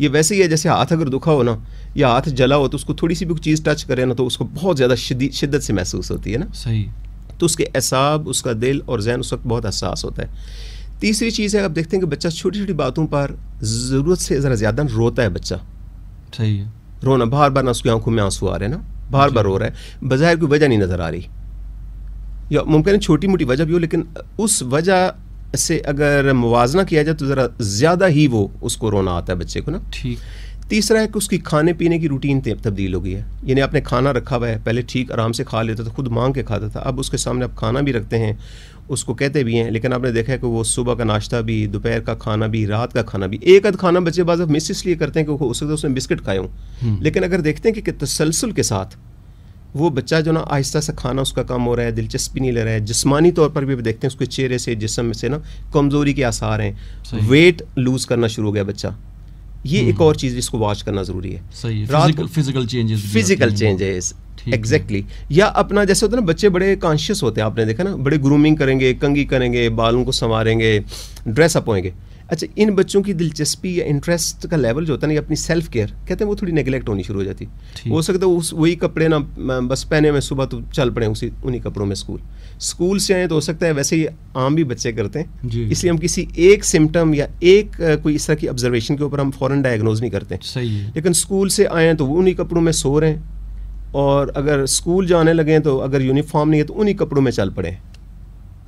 S2: ये वैसे ही है जैसे हाथ अगर दुखा हो ना या हाथ जला हो तो उसको थोड़ी सी भी चीज़ टच करे ना तो उसको बहुत ज़्यादा शिद्दत से महसूस होती है ना सही तो उसके एसाब उसका दिल और जहन उस वक्त बहुत हसास होता है तीसरी चीज़ है आप देखते हैं कि बच्चा छोटी छोटी बातों पर ज़रूरत से ज़रा ज़्यादा रोता है बच्चा सही है रोना बार बार ना उसकी आंखों में आंसू आ रहे हैं ना बार बार हो रहा है बाहर कोई वजह नहीं नज़र आ रही या मुमकिन है छोटी मोटी वजह भी हो लेकिन उस वजह से अगर मुवजना किया जाए तो ज़रा ज़्यादा ही वो उसको रोना आता है बच्चे को ना ठीक तीसरा है कि उसकी खाने पीने की रूटीन तब्दील हो गई है यानी आपने खाना रखा हुआ है पहले ठीक आराम से खा लेता था खुद मांग के खाता था अब उसके सामने आप खाना भी रखते हैं उसको कहते भी हैं लेकिन आपने देखा है कि वो सुबह का नाश्ता भी दोपहर का खाना भी रात का खाना भी एक आध खाना बच्चे बाज़ मिस इसलिए करते हैं कि उस वक्त उसने बिस्किट खाए हम्म। लेकिन अगर देखते हैं कि तसलसल के साथ वो बच्चा जो ना आहिस्ता से खाना उसका कम हो रहा है दिलचस्पी नहीं ले रहा है जिसमानी तौर पर भी देखते हैं उसके चेहरे से जिसम से ना कमज़ोरी के आसार हैं वेट लूज़ करना शुरू हो गया बच्चा ये एक हम्म। और चीज़ जिसको वॉच करना ज़रूरी है physical changes physical changes exactly exactly. या अपना जैसे होता है ना बच्चे बड़े कॉन्शियस होते हैं आपने देखा ना बड़े ग्रूमिंग करेंगे कंगी करेंगे बालों को संवारेंगे ड्रेस अप होएंगे अच्छा इन बच्चों की दिलचस्पी या इंटरेस्ट का लेवल जो होता है ना अपनी सेल्फ केयर कहते हैं वो थोड़ी नेगलेक्ट होनी शुरू हो जाती हो सकता है उस वही कपड़े ना बस पहने में सुबह तो चल पड़े उसी उन्हीं कपड़ों में स्कूल स्कूल से आए तो हो सकता है वैसे ही आम भी बच्चे करते हैं इसलिए हम किसी एक सिम्टम या एक कोई इस तरह की ऑब्जर्वेशन के ऊपर हम फॉरन डायग्नोज नहीं करते लेकिन स्कूल से आए तो वो उन्हीं कपड़ों में सो रहे हैं और अगर स्कूल जाने लगें तो अगर यूनिफॉर्म नहीं है तो उन्हीं कपड़ों में चल पड़े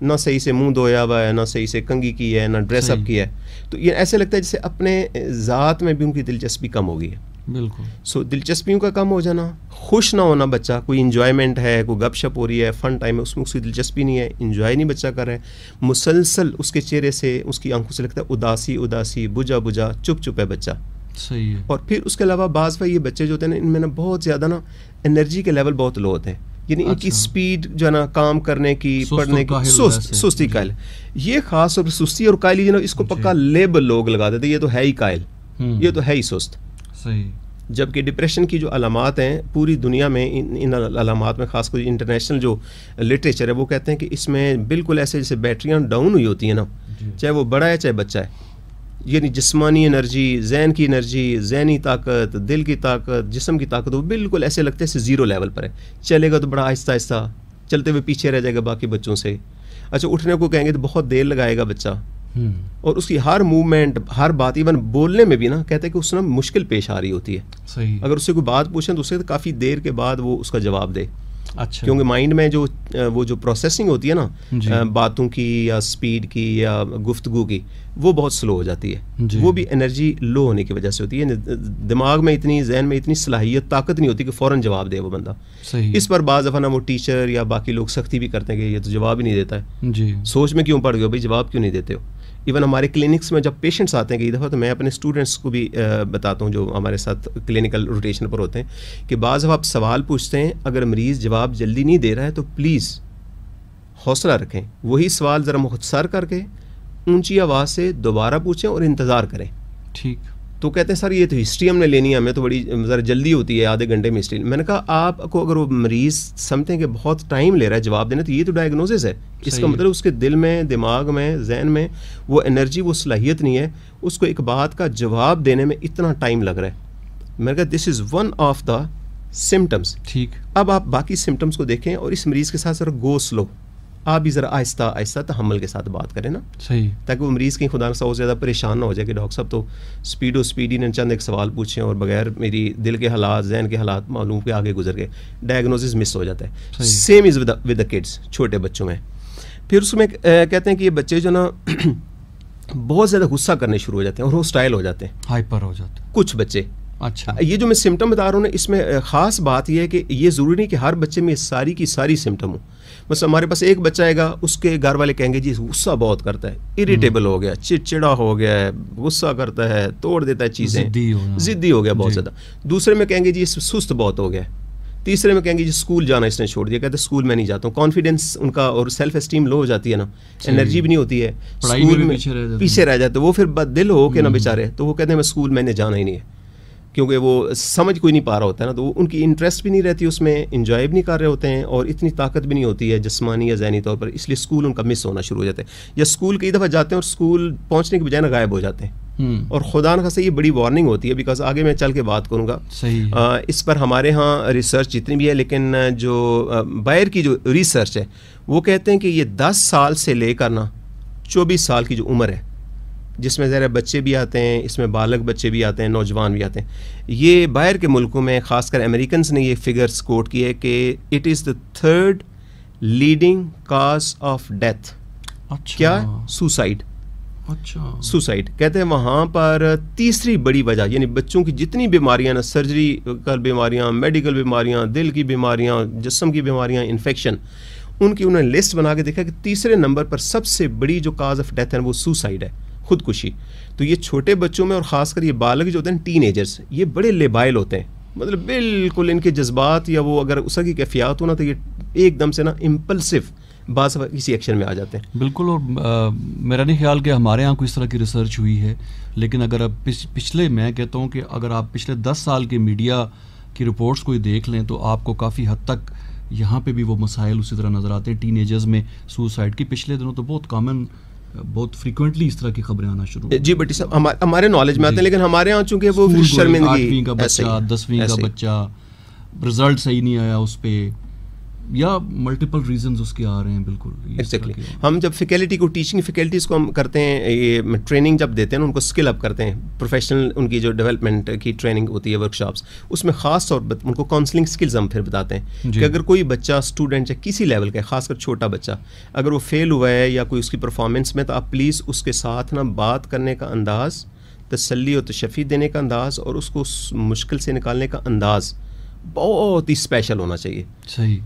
S2: ना सही से मुंह धोया हुआ है ना सही से कंगी की है ना ड्रेसअप की है तो ये ऐसे लगता है जैसे अपने ज़ात में भी उनकी दिलचस्पी कम हो गई है बिल्कुल सो so, दिलचस्पियों का कम हो जाना खुश ना होना बच्चा कोई इन्जॉयमेंट है कोई गपशप हो रही है फ़न टाइम है उसमें उसकी दिलचस्पी नहीं है इन्जॉय नहीं बच्चा कर रहा है मुसलसल उसके चेहरे से उसकी आंखों से लगता है उदासी उदासी बुझा बुझा चुप चुप है बच्चा सही है और फिर उसके अलावा बाज़ ये बच्चे जो होते हैं ना इनमें ना बहुत ज़्यादा ना एनर्जी के लेवल बहुत लो होते हैं यानी इनकी स्पीड अच्छा। जो है ना काम करने की पढ़ने की सुस्त सुस्ती कायल ये खास तौर पर सुस्ती और कायली जो इसको पक्का लेबल लोग लगा देते ये तो है ही कायल हम्म। ये तो है ही सुस्त सही जबकि डिप्रेशन की जो अलामत हैं पूरी दुनिया में इन इन अलामत में खासकर इंटरनेशनल जो लिटरेचर है वो कहते हैं कि इसमें बिल्कुल ऐसे जैसे बैटरियाँ डाउन हुई होती हैं ना चाहे वो बड़ा है चाहे बच्चा है यानी जिसमानी एनर्जी जहन की एनर्जी जहनी ताकत दिल की ताकत जिसम की ताकत वो बिल्कुल ऐसे लगते हैं ज़ीरो लेवल पर है चलेगा तो बड़ा आहिस्ता आहिस्ता चलते हुए पीछे रह जाएगा बाकी बच्चों से अच्छा उठने को कहेंगे तो बहुत देर लगाएगा बच्चा हम्म। और उसकी हर मूवमेंट हर बात इवन बोलने में भी ना कहते हैं कि उसमें मुश्किल पेश आ रही होती है सही अगर उससे कोई बात पूछें तो उससे काफ़ी देर के बाद वो उसका जवाब दे अच्छा क्योंकि माइंड में जो वो जो प्रोसेसिंग होती है ना बातों की या स्पीड की या गुफ्तगु की वो बहुत स्लो हो जाती है वो भी एनर्जी लो होने की वजह से होती है दिमाग में इतनी जहन में इतनी सलाहियत ताकत नहीं होती कि फ़ौरन जवाब दे वो बंदा इस पर बाज़ दफ़ा ना वो टीचर या बाकी लोग सख्ती भी करते हैं कि ये तो जवाब ही नहीं देता है सोच में क्यों पड़ गए भाई जवाब क्यों नहीं देते हो इवन हमारे क्लिनिक्स में जब पेशेंट्स आते हैं कई दफ़ा तो मैं अपने स्टूडेंट्स को भी बताता हूँ जो हमारे साथ क्लिनिकल रोटेशन पर होते हैं कि बाज़ आप सवाल पूछते हैं अगर मरीज़ जवाब जल्दी नहीं दे रहा है तो प्लीज़ हौसला रखें वही सवाल ज़रा मुख्तसर करके ऊंची आवाज़ से दोबारा पूछें और इंतज़ार करें ठीक तो कहते हैं सर ये तो हिस्ट्री हमने लेनी है हमें तो बड़ी ज़रा जल्दी होती है आधे घंटे में हिस्ट्री मैंने कहा आपको अगर वो मरीज़ समझते हैं कि बहुत टाइम ले रहा है जवाब देने तो ये तो डायग्नोसिस है इसका मतलब उसके दिल में दिमाग में जहन में वो एनर्जी वो सलाहियत नहीं है उसको एक बात का जवाब देने में इतना टाइम लग रहा है मैंने कहा this is one of the symptoms ठीक अब आप बाकी सिम्टम्स को देखें और इस मरीज़ के साथ सर गो स्लो आप भी ज़रा आहिस्ता आहिस्ता तहमल के साथ बात करें ना सही ताकि वो मरीज़ कहीं खुदा सा और ज़्यादा परेशान ना हो जाए कि डॉक्टर साहब तो स्पीड और स्पीड ही ने चंद एक सवाल पूछें और बगैर मेरी दिल के हालात जहन के हालात मालूम के आगे गुजर गए डायग्नोसिस मिस हो जाता है same is with the kids छोटे बच्चों में फिर उसमें कहते हैं कि ये बच्चे जो ना बहुत ज़्यादा गुस्सा करने शुरू हो जाते हैं और होस्टाइल हो जाते हैं
S1: हाइपर हो जाते
S2: हैं कुछ बच्चे अच्छा ये जो मैं सिम्टम बता रहा हूँ ना इसमें ख़ास बात यह है कि ये ज़रूरी नहीं कि हर बच्चे में सारी की सारी सिम्टम हो बस हमारे पास एक बच्चा आएगा उसके घर वाले कहेंगे जी गुस्सा बहुत करता है इरिटेबल हम्म। हो गया चिड़चिड़ा हो गया है गुस्सा करता है तोड़ देता है चीज़ें ज़िद्दी हो गया बहुत ज़्यादा दूसरे में कहेंगे जी सुस्त बहुत हो गया तीसरे में कहेंगे जी स्कूल जाना इसने छोड़ दिया कहते स्कूल में नहीं जाता हूँ कॉन्फिडेंस उनका और सेल्फ स्टीम लो हो जाती है ना एनर्जी भी नहीं होती है स्कूल में पीछे रह जाते वो फिर दिल हो के ना हम्म। बेचारे तो वो कहते हैं मैं स्कूल मैंने जाना ही नहीं है क्योंकि वो समझ कोई नहीं पा रहा होता है ना तो उनकी इंटरेस्ट भी नहीं रहती उसमें इंजॉय भी नहीं कर रहे होते हैं और इतनी ताकत भी नहीं होती है जिसमानी या जहनी तौर पर इसलिए स्कूल उनका मिस होना शुरू हो जाता है या स्कूल कई दफ़ा जाते हैं और स्कूल पहुँचने के बजाय ना गायब हो जाते हैं हम्म। और खुदा खास खासा ये बड़ी वार्निंग होती है बिकॉज आगे मैं चल के बात करूँगा इस पर हमारे यहाँ रिसर्च जितनी भी है लेकिन जो बायर की जो रिसर्च है वो कहते हैं कि ये दस साल से लेकर ना चौबीस साल की जो उम्र है जिसमें ज़रा बच्चे भी आते हैं इसमें बालक बच्चे भी आते हैं नौजवान भी आते हैं ये बाहर के मुल्कों में ख़ासकर अमेरिकन ने ये फिगर्स कोट की है कि it is the third leading cause of death क्या सुसाइड अच्छा सुसाइड कहते हैं वहाँ पर तीसरी बड़ी वजह यानी बच्चों की जितनी बीमारियाँ ना सर्जरी का बीमारियाँ मेडिकल बीमारियाँ दिल की बीमारियाँ जिसम की बीमारियाँ इन्फेक्शन उनकी उन्होंने लिस्ट बना के देखा कि तीसरे नंबर पर सबसे बड़ी जो काज ऑफ डेथ है वो सुसाइड है खुदकुशी तो ये छोटे बच्चों में और ख़ासकर ये बालक जो होते हैं एजर्स ये बड़े लेबाइल होते हैं मतलब बिल्कुल इनके जज्बात या वो अगर उसकी की कैफियात हो ना तो ये एकदम से ना इम्पल्सिव बास इसी एक्शन में आ जाते हैं बिल्कुल और आ,
S1: मेरा नहीं ख्याल कि हमारे यहाँ कोई इस तरह की रिसर्च हुई है लेकिन अगर आप पिछ, पिछले मैं कहता हूँ कि अगर आप पिछले दस साल के मीडिया की रिपोर्ट्स कोई देख लें तो आपको काफ़ी हद तक यहाँ पे भी वो मसाइल उसी तरह नज़र आते हैं टीन में सुसाइड की पिछले दिनों तो बहुत कॉमन बहुत फ्रीक्वेंटली इस तरह की खबरें आना शुरू जी बट्टी साहब हमारे हमारे नॉलेज में आते हैं लेकिन हमारे यहाँ चूंकि वो शर्मिंदगी का बच्चा दसवीं का बच्चा रिजल्ट सही नहीं आया उस पर या मल्टीपल रीजंस उसके आ रहे हैं बिल्कुल exactly.
S2: हम जब फैकल्टी को टीचिंग फैकल्टीज़ को हम करते हैं ये ट्रेनिंग जब देते हैं ना उनको स्किल अप करते हैं प्रोफेशनल उनकी जो डेवलपमेंट की ट्रेनिंग होती है वर्कशॉप्स उसमें खास तौर पर उनको काउंसलिंग स्किल्स हम फिर बताते हैं कि अगर कोई बच्चा स्टूडेंट या किसी लेवल का खासकर छोटा बच्चा अगर वो फेल हुआ है या कोई उसकी परफॉर्मेंस में तो आप प्लीज़ उसके साथ ना बात करने का अंदाज़ तसली और तशफ़ी देने का अंदाज़ और उसको मुश्किल से निकालने का अंदाज़ बहुत ही स्पेशल होना चाहिए सही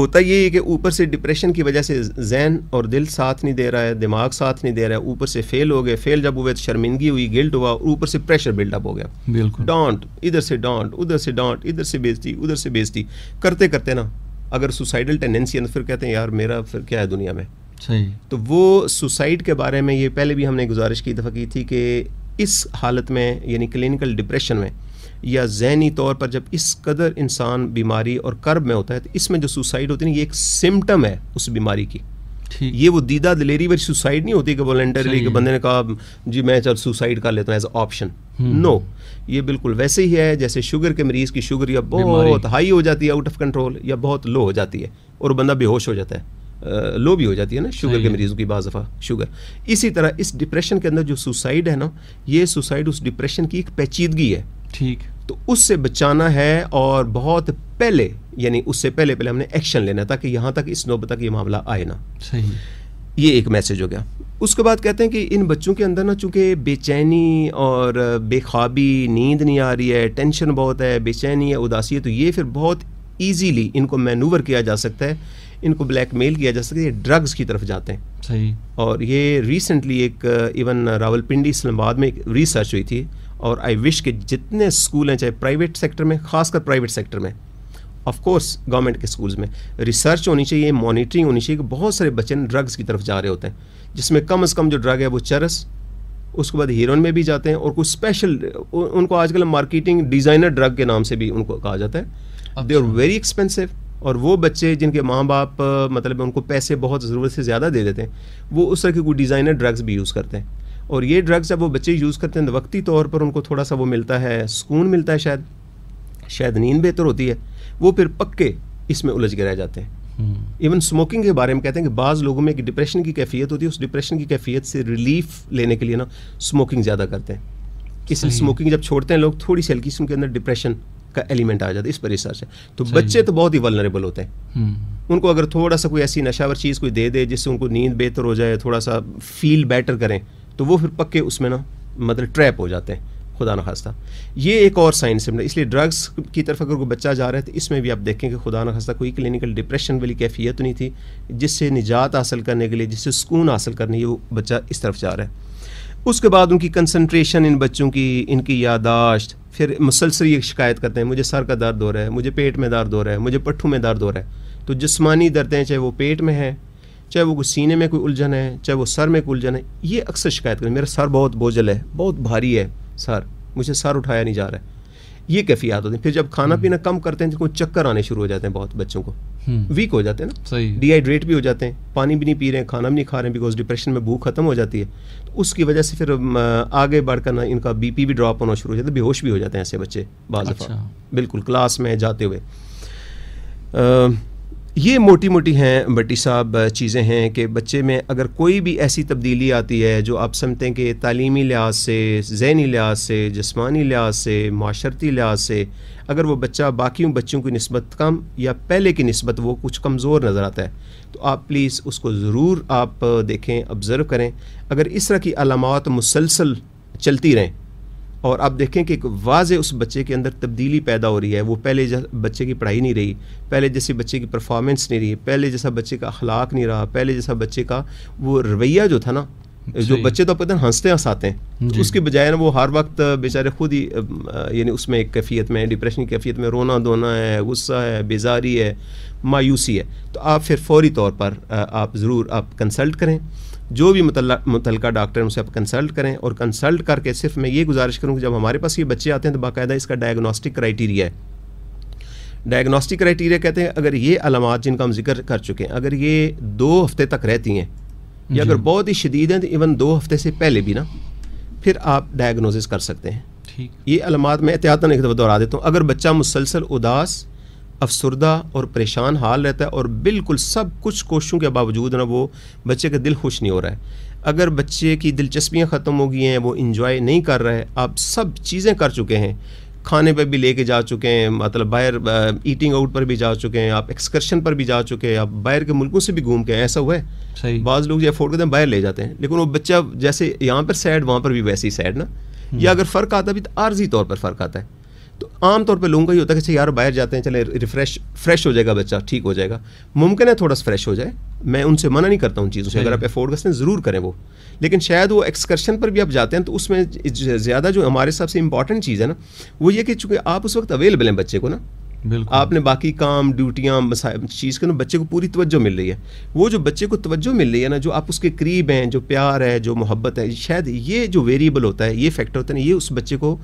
S2: होता ये है कि ऊपर से डिप्रेशन की वजह से जहन और दिल साथ नहीं दे रहा है दिमाग साथ नहीं दे रहा है ऊपर से फेल हो गए फेल जब हुए तो शर्मिंदगी हुई गिल्ट हुआ और ऊपर से प्रेशर बिल्डअप हो गया बिल्कुल डांट इधर से डांट उधर से डांट इधर से बेजती उधर से बेजती करते करते ना अगर सुसाइडल टेंडेंसी है तो फिर कहते हैं यार मेरा फिर क्या है दुनिया में सही तो वो सुसाइड के बारे में ये पहले भी हमने गुजारिश की दफ़ा की थी कि इस हालत में यानी क्लिनिकल डिप्रेशन में या जहनी तौर पर जब इस कदर इंसान बीमारी और कर्ब में होता है तो इसमें जो सुसाइड होती है ना ये एक सिम्टम है उस बीमारी की ये वो दीदा दिलेरी वाली सुसाइड नहीं होती कि वॉलेंटरली कि बंदे ने कहा जी मैं चल सुसाइड कर लेता हूँ एज ऑप्शन नो ये बिल्कुल वैसे ही है जैसे शुगर के मरीज की शुगर या बहुत हाई हो जाती है आउट ऑफ कंट्रोल या बहुत लो हो जाती है और बंदा बेहोश हो जाता है लो भी हो जाती है ना शुगर के मरीजों की बाज़ दफ़ा शुगर इसी तरह इस डिप्रेशन के अंदर जो सुसाइड है ना ये सुसाइड उस डिप्रेशन की एक पेचीदगी है ठीक तो उससे बचाना है और बहुत पहले यानी उससे पहले पहले हमने एक्शन लेना ताकि यहाँ तक इस नौबत तक ये मामला आए ना सही ये एक मैसेज हो गया उसके बाद कहते हैं कि इन बच्चों के अंदर ना चूँकि बेचैनी और बेखाबी नींद नहीं आ रही है टेंशन बहुत है बेचैनी है उदासी है तो ये फिर बहुत ईजीली इनको मैनूवर किया जा सकता है इनको ब्लैकमेल किया जा सकता है ये ड्रग्स की तरफ जाते हैं सही और ये रिसेंटली एक इवन रावलपिंडी इस्लामाबाद में एक रिसर्च हुई थी और आई विश के जितने स्कूल हैं चाहे प्राइवेट सेक्टर में खासकर प्राइवेट सेक्टर में ऑफ कोर्स गवर्नमेंट के स्कूल्स में रिसर्च होनी चाहिए मॉनिटरिंग होनी चाहिए कि बहुत सारे बच्चे ड्रग्स की तरफ जा रहे होते हैं जिसमें कम अज़ कम जो ड्रग है वो चरस उसके बाद हीरोन में भी जाते हैं और कुछ स्पेशल उनको आजकल मार्केटिंग डिज़ाइनर ड्रग के नाम से भी उनको कहा जाता है दे आर वेरी एक्सपेंसिव और वो बच्चे जिनके माँ बाप मतलब उनको पैसे बहुत ज़रूरत से ज़्यादा दे देते हैं वो उस तरह के कोई डिज़ाइनर ड्रग्स भी यूज़ करते हैं और ये ड्रग्स जब वो बच्चे यूज़ करते हैं तो वक्ती तौर पर उनको थोड़ा सा वो मिलता है सुकून मिलता है शायद शायद नींद बेहतर होती है वो फिर पक्के इसमें उलझ के रह जाते हैं इवन स्मोकिंग हम्म। के बारे में कहते हैं कि बाज़ लोगों में एक डिप्रेशन की कैफियत होती है उस डिप्रेशन की कैफियत से रिलीफ लेने के लिए ना स्मोकिंग ज़्यादा करते हैं इसलिए स्मोकिंग जब छोड़ते हैं लोग थोड़ी सी हल्की उनके अंदर डिप्रेशन का एलिमेंट आ जाता है इस पर रिसर्च है तो बच्चे तो बहुत ही वलनरेबल होते हैं हम्म। उनको अगर थोड़ा सा कोई ऐसी नशावर चीज़ कोई दे दे जिससे उनको नींद बेहतर हो जाए थोड़ा सा फील बेटर करें तो वो फिर पक्के उसमें ना मतलब ट्रैप हो जाते हैं खुदा न खास्ता ये एक और साइन सिम्टम इसलिए ड्रग्स की तरफ अगर कोई बच्चा जा रहा है तो इसमें भी आप देखें कि खुदा न खास्ता कोई क्लिनिकल डिप्रेशन वाली कैफियत तो नहीं थी जिससे निजात हासिल करने के लिए जिससे सुकून हासिल करने ये वो बच्चा इस तरफ जा रहा है उसके बाद उनकी कंसनट्रेशन इन बच्चों की इनकी यादाश्त फिर मुसलसल ये शिकायत करते हैं मुझे सर का दर्द हो रहा है मुझे पेट में दर्द हो रहा है मुझे पट्ठू में दर्द हो रहा है तो जिसमानी दर्दें चाहे वो पेट में है चाहे वो सीने में कोई उलझन है चाहे वो सर में कोई उलझन है ये अक्सर शिकायत करें मेरा सर बहुत बोझल है बहुत भारी है सर मुझे सर उठाया नहीं जा रहा है ये कैफियात होती है फिर जब खाना हम्म। पीना कम करते हैं तो चक्कर आने शुरू हो जाते हैं बहुत बच्चों को वीक हम्म। हो जाते हैं ना डिहाइड्रेट भी हो जाते हैं पानी भी नहीं पी रहे हैं खाना भी नहीं खा रहे हैं बिकॉज डिप्रेशन में भूख खत्म हो जाती है तो उसकी वजह से फिर आगे बढ़कर ना इनका बी भी ड्रॉप होना शुरू हो जाता है बेहोश भी हो जाते हैं ऐसे बच्चे बाद अच्छा। बिल्कुल क्लास में जाते हुए ये मोटी मोटी हैं बट्टी साहब चीज़ें हैं कि बच्चे में अगर कोई भी ऐसी तब्दीली आती है जो आप समझते हैं कि तालीमी लिहाज से जहनी लिहाज से जिसमानी लिहाज से माशरती लिहाज से अगर वो बच्चा बाकी बच्चों की नस्बत कम या पहले की नस्बत वो कुछ कमज़ोर नज़र आता है तो आप प्लीज़ उसको ज़रूर आप देखें ऑब्ज़र्व करें अगर इस तरह की अलामत मुसलसल चलती रहें और आप देखें कि वाज उस बच्चे के अंदर तब्दीली पैदा हो रही है वो पहले बच्चे की पढ़ाई नहीं रही पहले जैसे बच्चे की परफॉर्मेंस नहीं रही पहले जैसा बच्चे का अखलाक नहीं रहा पहले जैसा बच्चे का वो रवैया जो था ना जो बच्चे तो पता हंसते हंसाते हैं तो उसके बजाय ना वो हर वक्त बेचारे खुद ही यानी उसमें एक कैफियत में डिप्रेशन की कैफियत में रोना धोना है गुस्सा है बेजारी है मायूसी है तो आप फिर फौरी तौर पर आप ज़रूर आप कंसल्ट करें जो भी मुतल डॉक्टर उनसे आप कंसल्ट करें और कंसल्ट करके सिर्फ मैं ये गुजारिश करूँ कि जब हमारे पास ये बच्चे आते हैं तो बाकायदा इसका डायग्नोस्टिक क्राइटीरिया है डायग्नोस्टिक क्राइटीरिया कहते हैं अगर ये अलामत जिनका हम जिक्र कर चुके हैं अगर ये दो हफ्ते तक रहती हैं या अगर बहुत ही शदीद हैं तो इवन दो हफ्ते से पहले भी ना फिर आप डायग्नोसिस कर सकते हैं ठीक ये अलामत मैं एहतियातन एक दफ़ा दोहरा देता हूँ अगर बच्चा मुसलसल उदास अफसरदा और परेशान हाल रहता है और बिल्कुल सब कुछ कोशिशों के बावजूद ना वो बच्चे का दिल खुश नहीं हो रहा है अगर बच्चे की दिलचस्पियाँ ख़त्म हो गई हैं वो इंजॉय नहीं कर रहा है आप सब चीज़ें कर चुके हैं खाने पर भी लेके जा चुके हैं मतलब बाहर ईटिंग आउट पर भी जा चुके हैं आप एक्सकर्शन पर भी जा चुके हैं आप बाहर के मुल्कों से भी घूम के ऐसा हुआ है सही बाज़ लोग जो अफोर्ड करते हैं बाहर ले जाते हैं लेकिन वो बच्चा जैसे यहाँ पर सैड वहाँ पर भी वैसे ही सैड ना या हम्म। अगर फ़र्क आता भी तो आर्जी तौर पर फ़र्क आता है आमतौर पर लोगों का ये होता है कि अच्छा यार बाहर जाते हैं चले रिफ्रेश फ्रेश हो जाएगा बच्चा ठीक हो जाएगा मुमकिन है थोड़ा सा फ्रेश हो जाए मैं उनसे मना नहीं करता उन चीज़ों से अगर आप एफोर्ड करते हैं ज़रूर करें वो लेकिन शायद वो एक्सकर्शन पर भी आप जाते हैं तो उसमें ज़्यादा जो हमारे हिसाब से इंपॉर्टेंट चीज़ है ना वो ये कि चूँकि आप उस वक्त अवेलेबल हैं बच्चे को ना आपने बाकी काम ड्यूटियाँ चीज़ के ना बच्चे को पूरी तवज्जो मिल रही है वो जो बच्चे को तवज्जो मिल रही है ना जो आप उसके करीब हैं जो प्यार है जो मोहब्बत है शायद ये जो वेरिएबल होता है ये फैक्टर होता है ये उस बच्चे को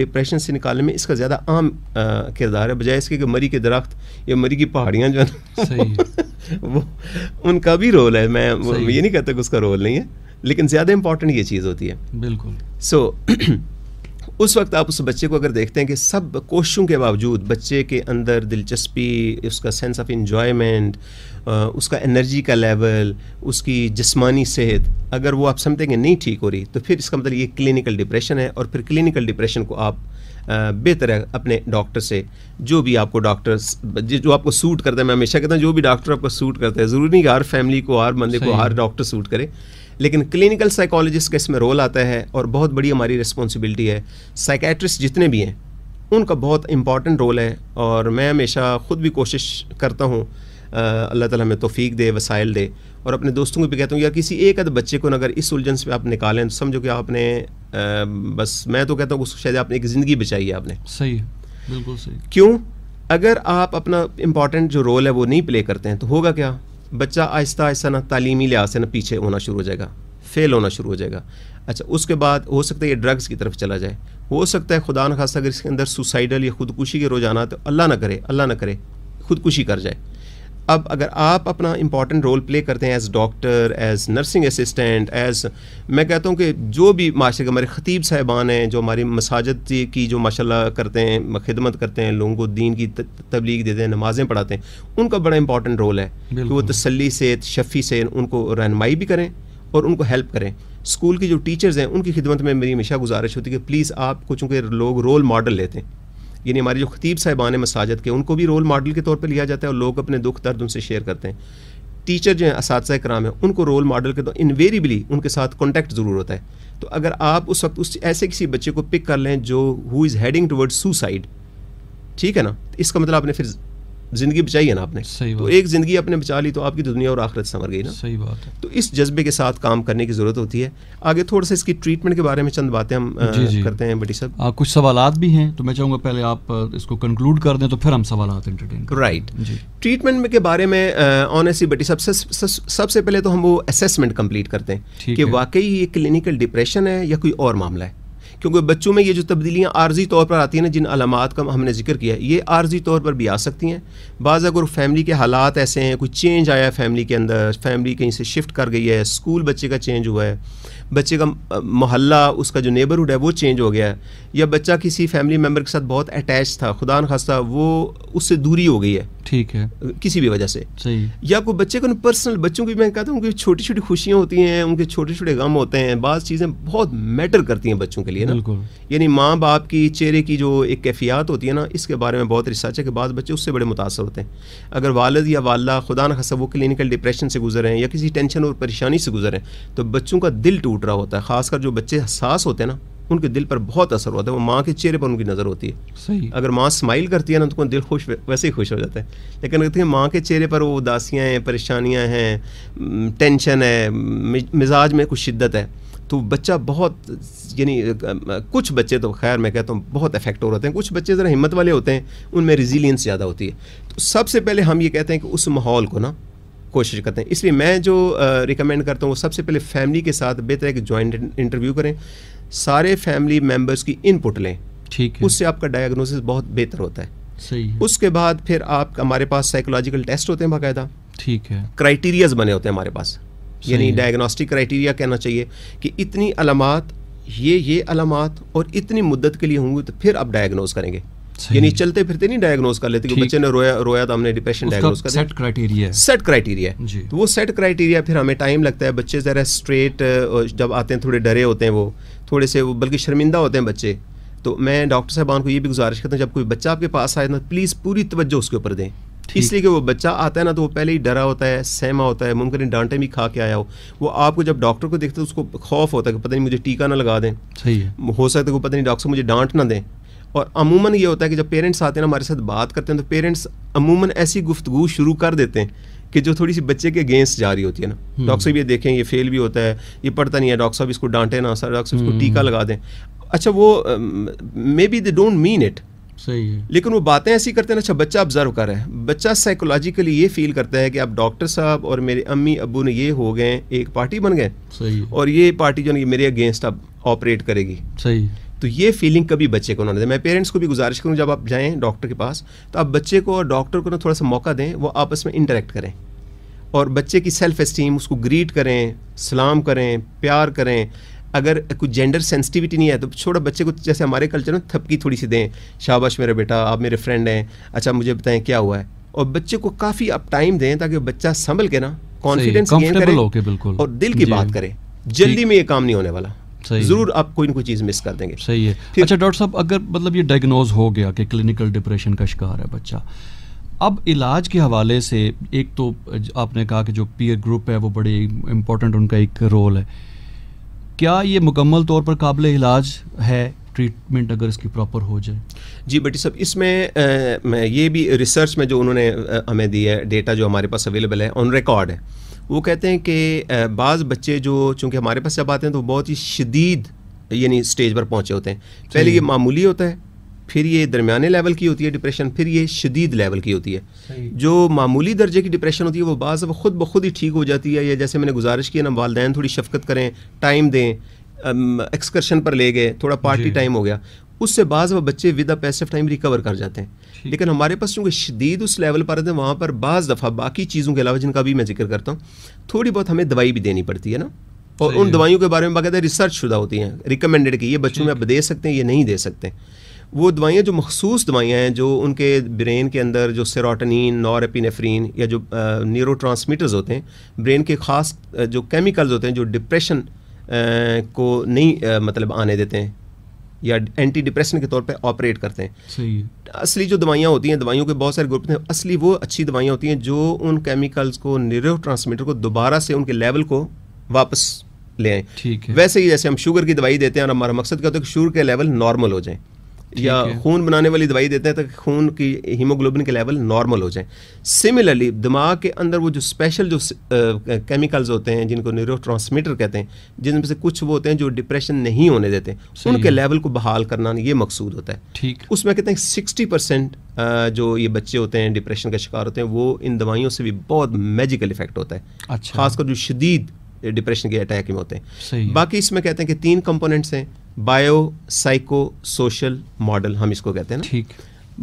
S2: डिप्रेशन से निकालने में इसका ज़्यादा आम किरदार है बजाय इसके कि मरी के दरख्त या मरी की पहाड़ियाँ जो है वो उनका भी रोल है मैं ये नहीं कहता कि उसका रोल नहीं है लेकिन ज़्यादा इंपॉर्टेंट ये चीज़ होती है बिल्कुल सो so, उस वक्त आप उस बच्चे को अगर देखते हैं कि सब कोशिशों के बावजूद बच्चे के अंदर दिलचस्पी उसका सेंस ऑफ इन्जॉयमेंट उसका एनर्जी का लेवल उसकी जिस्मानी सेहत अगर वो आप समझते हैं नहीं ठीक हो रही तो फिर इसका मतलब ये क्लिनिकल डिप्रेशन है और फिर क्लिनिकल डिप्रेशन को आप बेहतर है अपने डॉक्टर से जो भी आपको डॉक्टर जो आपको सूट करता है मैं हमेशा कहता हूँ जो भी डॉक्टर आपको सूट करता है ज़रूरी नहीं कि हर फैमिली को हर बंदे को हर डॉक्टर सूट करे लेकिन क्लिनिकल साइकोलॉजिस्ट का इसमें रोल आता है और बहुत बड़ी हमारी रिस्पॉन्सिबिलिटी है साइकेट्रिस्ट जितने भी हैं उनका बहुत इंपॉर्टेंट रोल है और मैं हमेशा ख़ुद भी कोशिश करता हूँ अल्लाह ताला हमें तोफ़ीक दे वसाइल दे और अपने दोस्तों को भी कहता हूँ या किसी एक अद बच्चे को अगर इस उलझन से आप निकालें तो समझो कि आपने आ, बस मैं तो कहता हूँ उसको शायद आपने एक ज़िंदगी बचाई है आपने सही है बिल्कुल सही क्यों अगर आप अपना इम्पॉर्टेंट जो रोल है वो नहीं प्ले करते हैं तो होगा क्या बच्चा आहिस्ता आहिस्ता ना तालीमी लिहाज से ना पीछे होना शुरू हो जाएगा फेल होना शुरू हो जाएगा अच्छा उसके बाद हो सकता है ये ड्रग्स की तरफ चला जाए हो सकता है खुदा न खासा अगर इसके अंदर सुसाइडल या खुदकुशी के रोजाना तो अल्लाह ना करे अल्लाह ना करे खुदकुशी कर जाए अब अगर आप अपना इम्पॉर्टेंट रोल प्ले करते हैं as doctor as nursing assistant as मैं कहता हूँ कि जो भी माशरे के हमारे ख़तीब साहिबान हैं जो हमारी मसाजद की जो माशाल्लाह करते हैं खिदमत करते हैं लोगों को दीन की तबलीग देते हैं नमाज़ें पढ़ाते हैं उनका बड़ा इंपॉर्टेंट रोल है कि वो तसली से शफ़ी से उनको रहनमाई भी करें और उनको हेल्प करें स्कूल की जो टीचर्स हैं उनकी खिदमत में मेरी हमेशा गुजारिश होती है कि प्लीज़ आपको चूँकि लोग रोल मॉडल लेते हैं यानी हमारे जो खतीब साहिबान मसाजद के उनको भी रोल मॉडल के तौर पर लिया जाता है और लोग अपने दुख दर्द उनसे शेयर करते हैं टीचर जो हैं इस कराम हैं उनको रोल मॉडल के तो इनवेरिबली उनके साथ कॉन्टैक्ट ज़रूर होता है तो अगर आप उस वक्त उस ऐसे किसी बच्चे को पिक कर लें जो who is heading towards suicide ठीक है ना तो इसका मतलब आपने फिर जिंदगी बचाई है ना आपने सही तो एक जिंदगी आपने बचा ली तो आपकी दुनिया और आखिरत संवर गई ना सही बात है तो इस जज्बे के साथ काम करने की जरूरत होती है आगे थोड़ा सा इसकी ट्रीटमेंट के बारे में चंद बातें हम जी जी। करते हैं बटी साहब
S1: कुछ सवाल भी हैं तो मैं चाहूंगा पहले आप इसको कंक्लूड कर दें तो फिर हम सवाल
S2: राइट ट्रीटमेंट के बारे में ऑनेस्टली बटी साहब सबसे पहले तो हम वो असेसमेंट कंप्लीट करते हैं कि वाकई ये क्लिनिकल डिप्रेशन है या कोई और मामला है क्योंकि बच्चों में ये जो तब्दीलियाँ आर्जी तौर पर आती हैं ना जिन अलामत का हमने जिक्र किया है ये आर्जी तौर पर भी आ सकती हैं बाज़ अगर फैमिली के हालात ऐसे हैं कोई चेंज आया है फैमिली के अंदर फैमिली कहीं से शिफ्ट कर गई है स्कूल बच्चे का चेंज हुआ है बच्चे का मोहल्ला उसका जो नेबरहुड है वो चेंज हो गया है या बच्चा किसी फैमिली मेम्बर के साथ बहुत अटैच था खुदा खास्ता वो उससे दूरी हो गई है ठीक है किसी भी वजह से सही या कोई बच्चे को पर्सनल बच्चों की मैं कहता हूँ उनकी छोटी छोटी खुशियाँ होती हैं उनके छोटे छोटे गम होते हैं बाद चीज़ें बहुत मैटर करती हैं बच्चों के लिए ना यानी माँ बाप की चेहरे की जो एक कैफियात होती है ना इसके बारे में बहुत रिसर्च है कि बाद बच्चे उससे बड़े मुतासर होते हैं अगर वालद या वाला खुदा खासा वो क्लिनिकल डिप्रेशन से गुजर हैं या किसी टेंशन और परेशानी से गुजरें तो बच्चों का दिल टूट रहा होता है खासकर जो बच्चे हसास होते हैं ना उनके दिल पर बहुत असर होता है वो माँ के चेहरे पर उनकी नज़र होती है सही अगर माँ स्माइल करती है ना तो उनका दिल खुश वैसे ही खुश हो जाता है लेकिन कहते हैं माँ के चेहरे पर वो उदासियाँ हैं परेशानियाँ हैं टेंशन है मिजाज में कुछ शिद्दत है तो बच्चा बहुत यानी कुछ बच्चे तो खैर मैं कहता हूँ बहुत अफेक्ट हो रहते हैं कुछ बच्चे ज़रा हिम्मत वाले होते हैं उनमें रिजिलियंस ज़्यादा होती है तो सबसे पहले हम ये कहते हैं कि उस माहौल को ना कोशिश करते हैं इसलिए मैं जो रिकमेंड करता हूँ वो सबसे पहले फैमिली के साथ बेहतर है कि ज्वाइंट इंटरव्यू करें सारे फैमिली मेंबर्स की इनपुट लें ठीक है उससे आपका डायग्नोसिस बहुत बेहतर होता है सही है। उसके बाद फिर आप हमारे पास साइकोलॉजिकल टेस्ट होते हैं बाकायदा ठीक है क्राइटेरियाज बने होते हैं हमारे पास यानी डायग्नोस्टिक क्राइटेरिया कहना चाहिए कि इतनी अलामत ये ये अलामत और इतनी मुद्दत के लिए होंगे तो फिर आप डायग्नोज करेंगे यानी चलते फिरते नहीं डायग्नोज कर लेते कि बच्चे ने रोया रोया तो हमने डिप्रेशन डायग्नोज कर सेट क्राइटेरिया सेट क्राइटेरिया तो वो सेट क्राइटेरिया फिर हमें टाइम लगता है बच्चे ज़रा स्ट्रेट जब आते हैं थोड़े डरे होते हैं वो थोड़े से वो बल्कि शर्मिंदा होते हैं बच्चे तो मैं डॉक्टर साहबान को ये भी गुजारिश करता हूँ जब कोई बच्चा आपके पास आए ना तो प्लीज़ पूरी तवज्जो उसके ऊपर दें इसलिए कि वो बच्चा आता है ना तो वो पहले ही डरा होता है सहमा होता है मुमकिन डांटे भी खा के आया हो वो आपको जब डॉक्टर को देखते तो उसको खौफ होता है कि पता नहीं मुझे टीका ना लगा दें सही है हो सकता है कि पता नहीं डॉक्टर मुझे डांट ना दें और अमूमन ये होता है कि जब पेरेंट्स आते हैं ना हमारे साथ बात करते हैं तो पेरेंट्स अमूमन ऐसी गुफ्तगु शुरू कर देते हैं कि जो थोड़ी सी बच्चे के अगेंस्ट जा रही होती है ना डॉक्टर हम्म। साहब ये देखें ये फेल भी होता है ये पढ़ता नहीं है डॉक्टर साहब इसको डांटे ना सर डॉक्टर साहब इसको टीका हम्म। लगा दें अच्छा वो maybe they don't mean it सही है लेकिन वो बातें ऐसी करते हैं अच्छा बच्चा ऑब्जर्व कर रहा है बच्चा साइकोलॉजिकली ये फील करता है कि आप डॉक्टर साहब और मेरे अम्मी अबू ने ये हो गए एक पार्टी बन गए और ये पार्टी जो है मेरे अगेंस्ट अब ऑपरेट करेगी सही तो ये फीलिंग कभी बच्चे को ना दें मैं पेरेंट्स को भी गुजारिश करूँ जब आप जाएँ डॉक्टर के पास तो आप बच्चे को और डॉक्टर को ना थोड़ा सा मौका दें वो आपस में इंटरेक्ट करें और बच्चे की सेल्फ इस्टीम उसको ग्रीट करें सलाम करें प्यार करें अगर कुछ जेंडर सेंसिटिविटी नहीं है तो छोटा बच्चे को जैसे हमारे कल्चर में थपकी थोड़ी सी दें शाबाश मेरा बेटा आप मेरे फ्रेंड हैं अच्छा मुझे बताएं क्या हुआ है और बच्चे को काफ़ी आप टाइम दें ताकि बच्चा संभल के ना कॉन्फिडेंस गेन करे और दिल की बात करें जल्दी में ये काम नहीं होने वाला ज़रूर आप कोई ना कोई चीज़ मिस कर देंगे सही है अच्छा डॉक्टर साहब अगर मतलब
S1: ये डायग्नोज हो गया कि क्लिनिकल डिप्रेशन का शिकार है बच्चा अब इलाज के हवाले से एक तो आपने कहा कि जो पीयर ग्रुप है वो बड़े इम्पोर्टेंट उनका एक रोल है क्या ये मुकम्मल तौर पर काबिल इलाज है ट्रीटमेंट अगर इसकी प्रॉपर हो जाए
S2: जी बेटी साहब इसमें ये भी रिसर्च में जो उन्होंने हमें दी है डेटा जो हमारे पास अवेलेबल है ऑन रिकॉर्ड है वो कहते हैं कि बाज़ बच्चे जो चूँकि हमारे पास जब आते हैं तो बहुत ही शदीद यानी स्टेज पर पहुँचे होते हैं पहले ये मामूली होता है फिर ये दरमियाने लेवल की होती है डिप्रेशन फिर ये शदीद लेवल की होती है जो मामूली दर्जे की डिप्रेशन होती है वो बाज़ ख़ुद ब खुद ही ठीक हो जाती है या जैसे मैंने गुजारिश की ना वालदेन थोड़ी शफकत करें टाइम दें एक्सकर्शन पर ले गए थोड़ा पार्टी टाइम हो गया उससे बाज़ बच्चे with a passive time recover कर जाते हैं लेकिन हमारे पास चूँकि शदीद उस लेवल पर आते हैं वहाँ पर बाज़ दफ़ा बाकी चीज़ों के अलावा जिनका भी मैं जिक्र करता हूँ थोड़ी बहुत हमें दवाई भी देनी पड़ती है ना और उन दवाइयों के बारे में बाकायदा रिसर्च शुदा होती हैं रिकमेंडेड कि ये बच्चों में आप दे सकते हैं ये नहीं दे सकते वो दवाइयाँ जो मखसूस दवाइयाँ हैं जो उनके ब्रेन के अंदर जो सेरोटनिन नॉरएपिनेफ्रीन या जो न्यूरो होते हैं ब्रेन के ख़ास जो केमिकल्स होते हैं जो डिप्रेशन को नहीं मतलब आने देते हैं या एंटी डिप्रेशन के तौर पर ऑपरेट करते हैं सही असली जो दवाइयाँ होती हैं दवाइयों के बहुत सारे ग्रुप हैं असली वो अच्छी दवाइयाँ होती हैं जो उन केमिकल्स को न्यूरो को दोबारा से उनके लेवल को वापस ले आए ठीक है वैसे ही जैसे हम शुगर की दवाई देते हैं और हमारा मकसद क्या होता है कि शुगर के लेवल नॉर्मल हो जाए या खून बनाने वाली दवाई देते हैं ताकि तो खून की हीमोग्लोबिन के लेवल नॉर्मल हो जाए सिमिलरली दिमाग के अंदर वो जो स्पेशल जो केमिकल्स होते हैं जिनको न्यूरो कहते हैं जिनमें से कुछ वो होते हैं जो डिप्रेशन नहीं होने देते उनके लेवल को बहाल करना ये मकसूद होता है ठीक उसमें कहते हैं सिक्सटी परसेंट जो ये बच्चे होते हैं डिप्रेशन का शिकार होते हैं वो इन दवाइयों से भी बहुत मैजिकल इफेक्ट होता है अच्छा खासकर जो शदीद डिप्रेशन के अटैक में होते हैं बाकी इसमें कहते हैं कि तीन कंपोनेंट्स हैं बायो साइको सोशल मॉडल हम इसको कहते हैं ना ठीक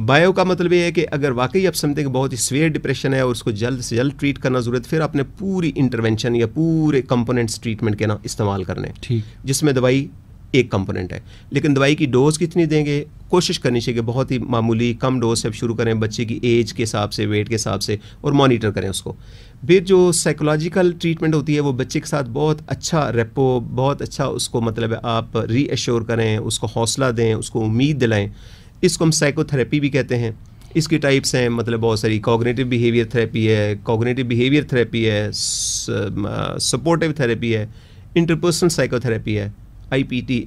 S2: बायो का मतलब ये है कि अगर वाकई आप समझते हैं कि बहुत ही स्वेयर डिप्रेशन है और उसको जल्द से जल्द ट्रीट करना जरूरत फिर आपने पूरी इंटरवेंशन या पूरे कंपोनेंट्स ट्रीटमेंट के ना इस्तेमाल करने ठीक जिसमें दवाई एक कंपोनेंट है लेकिन दवाई की डोज कितनी देंगे कोशिश करनी चाहिए कि बहुत ही मामूली कम डोज से आप शुरू करें बच्चे की एज के हिसाब से वेट के हिसाब से और मॉनिटर करें उसको फिर जो साइकोलॉजिकल ट्रीटमेंट होती है वो बच्चे के साथ बहुत अच्छा रेपो बहुत अच्छा उसको मतलब आप रीएश्योर करें उसको हौसला दें उसको उम्मीद दिलाएं इसको हम साइकोथेरेपी भी कहते हैं इसकी टाइप्स हैं मतलब बहुत सारी कॉग्नेटिव बिहेवियर थेरेपी है कॉग्नेटिव बिहेवियर थेरेपी है सपोर्टिव थेरेपी है इंटरपर्सनल साइकोथेरेपी है आईपीटी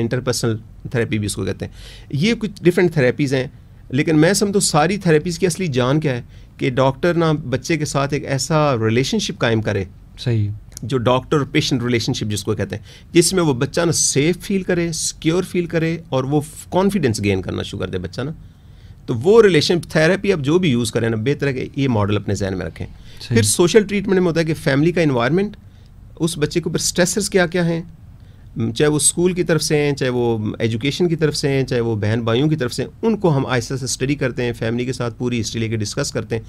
S2: इंटरपर्सनल थेरेपी भी इसको कहते हैं ये कुछ डिफरेंट थेरेपीज़ हैं लेकिन मैं समझता सारी थेरेपीज़ की असली जान क्या है कि डॉक्टर ना बच्चे के साथ एक ऐसा रिलेशनशिप कायम करे सही जो डॉक्टर और पेशेंट रिलेशनशिप जिसको कहते हैं जिसमें वो बच्चा ना सेफ फील करे सिक्योर फील करे और वो कॉन्फिडेंस गेन करना शुरू कर दे बच्चा ना तो वो रिलेशन थेरेपी अब जो भी यूज़ करें ना बेहतर है कि ये मॉडल अपने जहन में रखें फिर सोशल ट्रीटमेंट में होता है कि फैमिली का इन्वायरमेंट उस बच्चे के ऊपर स्ट्रेसर्स क्या क्या हैं चाहे वो स्कूल की तरफ से हैं चाहे वो एजुकेशन की तरफ से हैं चाहे वो बहन भाइयों की तरफ से उनको हम आहिस्ता से स्टडी करते हैं फैमिली के साथ पूरी हिस्ट्री लेके डिस्कस करते हैं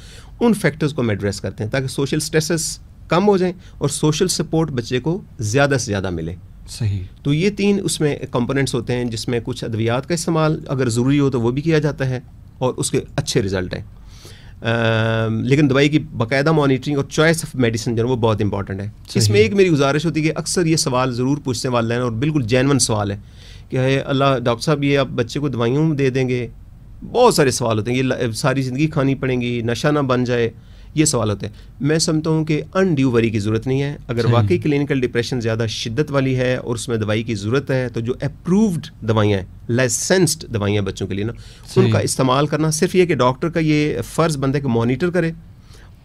S2: उन फैक्टर्स को हम एड्रेस करते हैं ताकि सोशल स्ट्रेसेस कम हो जाएं और सोशल सपोर्ट बच्चे को ज़्यादा से ज़्यादा मिले सही तो ये तीन उसमें कंपोनेंट्स होते हैं जिसमें कुछ अद्वियात का इस्तेमाल अगर ज़रूरी हो तो वो भी किया जाता है और उसके अच्छे रिजल्ट हैं लेकिन दवाई की बाकायदा मॉनिटरिंग और चॉइस ऑफ मेडिसिन जो है वो बहुत इंपॉर्टेंट है इसमें एक मेरी गुजारिश होती है कि अक्सर ये सवाल ज़रूर पूछने वाले हैं और बिल्कुल जैनवन सवाल है कि है अल्लाह डॉक्टर साहब ये आप बच्चे को दवाइयों दे देंगे बहुत सारे सवाल होते हैं ये सारी ज़िंदगी खानी पड़ेंगी नशा ना बन जाए ये सवाल होते हैं मैं समझता हूँ कि अनड्यू वरी की ज़रूरत नहीं है अगर वाकई क्लिनिकल डिप्रेशन ज़्यादा शिद्दत वाली है और उसमें दवाई की ज़रूरत है तो जो अप्रूव्ड दवाइयाँ हैं लाइसेंस्ड दवाइयाँ बच्चों के लिए ना उनका इस्तेमाल करना सिर्फ ये कि डॉक्टर का ये फ़र्ज़ बनता है कि मॉनिटर करे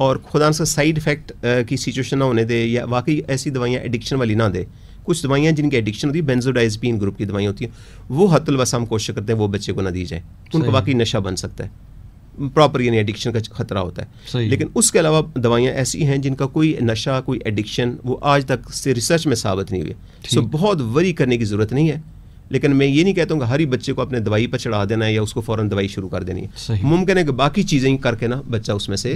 S2: और खुदा सा साइड इफ़ेक्ट की सिचुएशन ना होने दे या वाकई ऐसी दवाइयाँ एडिक्शन वाली ना दे कुछ दवाइयाँ जिनकी एडिक्शन होती है बेंजोडाइजपीन ग्रुप की दवाइयाँ होती हैं वो हतुलवसा हम कोशिश करते हैं वो बच्चे को ना दी जाए उनको वाकई नशा बन सकता है प्रॉपर यानी एडिक्शन का खतरा होता है लेकिन उसके अलावा दवाइयाँ ऐसी हैं जिनका कोई नशा कोई एडिक्शन वो आज तक से रिसर्च में साबित नहीं हुई सो बहुत वरी करने की ज़रूरत नहीं है लेकिन मैं ये नहीं कहता हूँ कि हर ही बच्चे को अपने दवाई पर चढ़ा देना है या उसको फ़ौरन दवाई शुरू कर देनी है मुमकिन है कि बाकी चीज़ें करके ना बच्चा उसमें से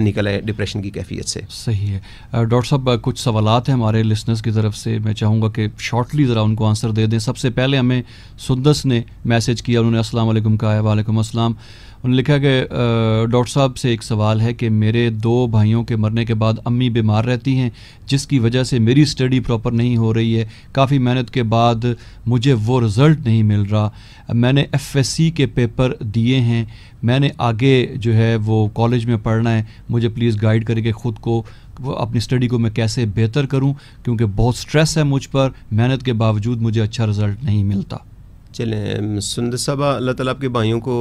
S2: निकल है डिप्रेशन की कैफियत से सही है
S1: डॉक्टर साहब कुछ सवाल हैं हमारे लिसनर्स की तरफ से मैं चाहूँगा कि शॉर्टली ज़रा उनको आंसर दे दें सबसे पहले हमें सुंदस ने मैसेज किया उन्होंने असलम कहा वालेकुम असलम उन्होंने लिखा कि डॉक्टर साहब से एक सवाल है कि मेरे दो भाइयों के मरने के बाद अम्मी बीमार रहती हैं जिसकी वजह से मेरी स्टडी प्रॉपर नहीं हो रही है काफ़ी मेहनत के बाद मुझे वो रिज़ल्ट नहीं मिल रहा मैंने एफएससी के पेपर दिए हैं मैंने आगे जो है वो कॉलेज में पढ़ना है मुझे प्लीज़ गाइड करके ख़ुद को वो अपनी स्टडी को मैं कैसे बेहतर करूं क्योंकि बहुत स्ट्रेस है मुझ पर मेहनत के बावजूद मुझे अच्छा रिज़ल्ट नहीं मिलता
S2: चलें सुंद साहबा अल्लाह ताला आपके भाइयों को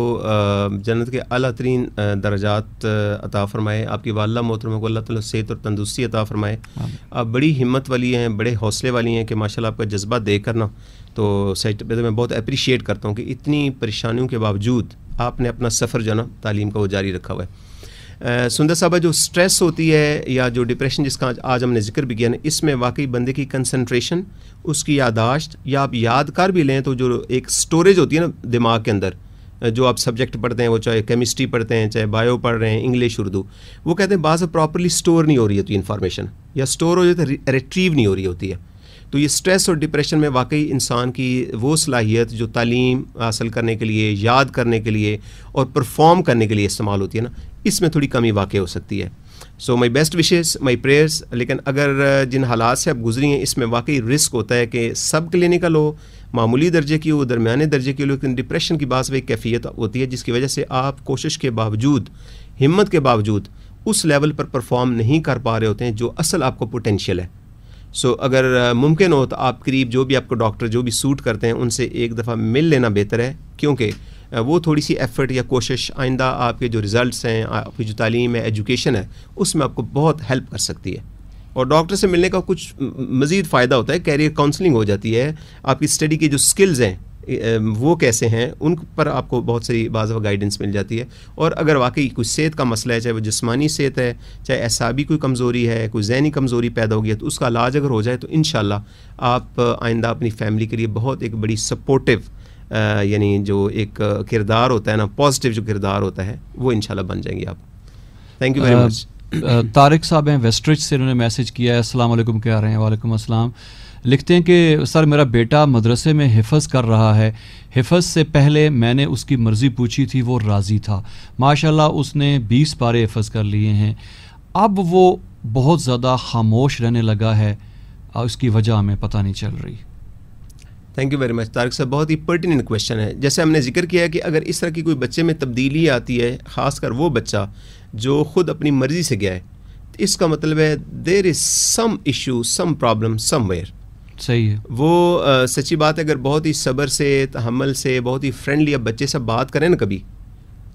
S2: जन्नत के अला तरीन दर्जात अता फ़रमाए आपकी वाला मोहतरमा को अल्लाह ताला सेहत और तंदुरुस्ती अता फ़रमाए आप बड़ी हिम्मत वाली हैं बड़े हौसले वाली हैं कि माशाल्लाह आपका जज्बा देख कर ना तो सेट तो मैं बहुत अप्रिशिएट करता हूँ कि इतनी परेशानियों के बावजूद आपने अपना सफ़र जो ना तालीम का वो जारी रखा हुआ है सुंदर साहबा जो स्ट्रेस होती है या जो डिप्रेशन जिसका आज, हमने जिक्र भी किया ना इसमें वाकई बंदे की कंसनट्रेशन उसकी यादाश्त या आप याद कर भी लें तो जो एक स्टोरेज होती है ना दिमाग के अंदर जो आप सब्जेक्ट पढ़ते हैं वो चाहे केमिस्ट्री पढ़ते हैं चाहे बायो पढ़ रहे हैं इंग्लिश उर्दू वो कहते हैं बाज़ प्रॉपरली स्टोर नहीं हो रही होती इन्फॉर्मेशन या स्टोर हो जाए तो रिट्रीव नहीं हो रही होती है तो ये स्ट्रेस और डिप्रेशन में वाकई इंसान की वो सलाहियत जो तालीम हासिल करने के लिए याद करने के लिए और परफॉर्म करने के लिए इस्तेमाल होती है ना इसमें थोड़ी कमी वाकई हो सकती है so my best wishes my prayers लेकिन अगर जिन हालात से आप गुजरी हैं इसमें वाकई रिस्क होता है कि सब क्लिनिकल हो मामूली दर्जे की हो दरमिया दर्जे की हो लेकिन डिप्रेशन की बात एक कैफियत होती है जिसकी वजह से आप कोशिश के बावजूद हिम्मत के बावजूद उस लेवल पर परफॉर्म नहीं कर पा रहे होते हैं जो असल आपको पोटेंशियल है सो so, अगर मुमकिन हो तो आप करीब जो भी आपको डॉक्टर जो भी सूट करते हैं उनसे एक दफ़ा मिल लेना बेहतर है क्योंकि वो थोड़ी सी एफ़र्ट या कोशिश आइंदा आपके जो रिज़ल्ट हैं आपकी जो तालीम है एजुकेशन है उसमें आपको बहुत हेल्प कर सकती है और डॉक्टर से मिलने का कुछ मज़ीद फ़ायदा होता है कैरियर काउंसलिंग हो जाती है आपकी स्टडी के जो स्किल्स हैं वो कैसे हैं उन पर आपको बहुत सारी बाज़ गाइडेंस मिल जाती है और अगर वाकई कोई सेहत का मसला है चाहे वो जिसमानी सेहत है चाहे एसाबी कोई कमज़ोरी है कोई जहनी कमज़ोरी पैदा हो गई है तो उसका इलाज अगर हो जाए तो इन आप आइंदा अपनी फैमिली के लिए बहुत एक बड़ी सपोर्टिव यानी जो एक किरदार होता है ना पॉजिटिव जो किरदार होता है वो इनशाला बन जाएंगे आप thank you very much
S1: Tariq साहब हैं वेस्ट्रिज से इन्होंने मैसेज किया है असलम कह रहे हैं वालेकुम असलम लिखते हैं कि सर मेरा बेटा मदरसे में हिफज कर रहा है हिफज से पहले मैंने उसकी मर्ज़ी पूछी थी वो राज़ी था माशाल्लाह उसने 20 पारे हिफज कर लिए हैं अब वो बहुत ज़्यादा खामोश रहने लगा है उसकी वजह हमें पता नहीं चल रही
S2: thank you very much Tarak साहब बहुत ही पर्टिनेंट क्वेश्चन है जैसे हमने जिक्र किया है कि अगर इस तरह की कोई बच्चे में तब्दीली आती है ख़ासकर वो बच्चा जो खुद अपनी मर्ज़ी से गया है तो इसका मतलब है there is some issue some problem where सही है वो आ, सच्ची बात है अगर बहुत ही सब्र से तहमल से बहुत ही फ्रेंडली अब बच्चे से बात करें ना कभी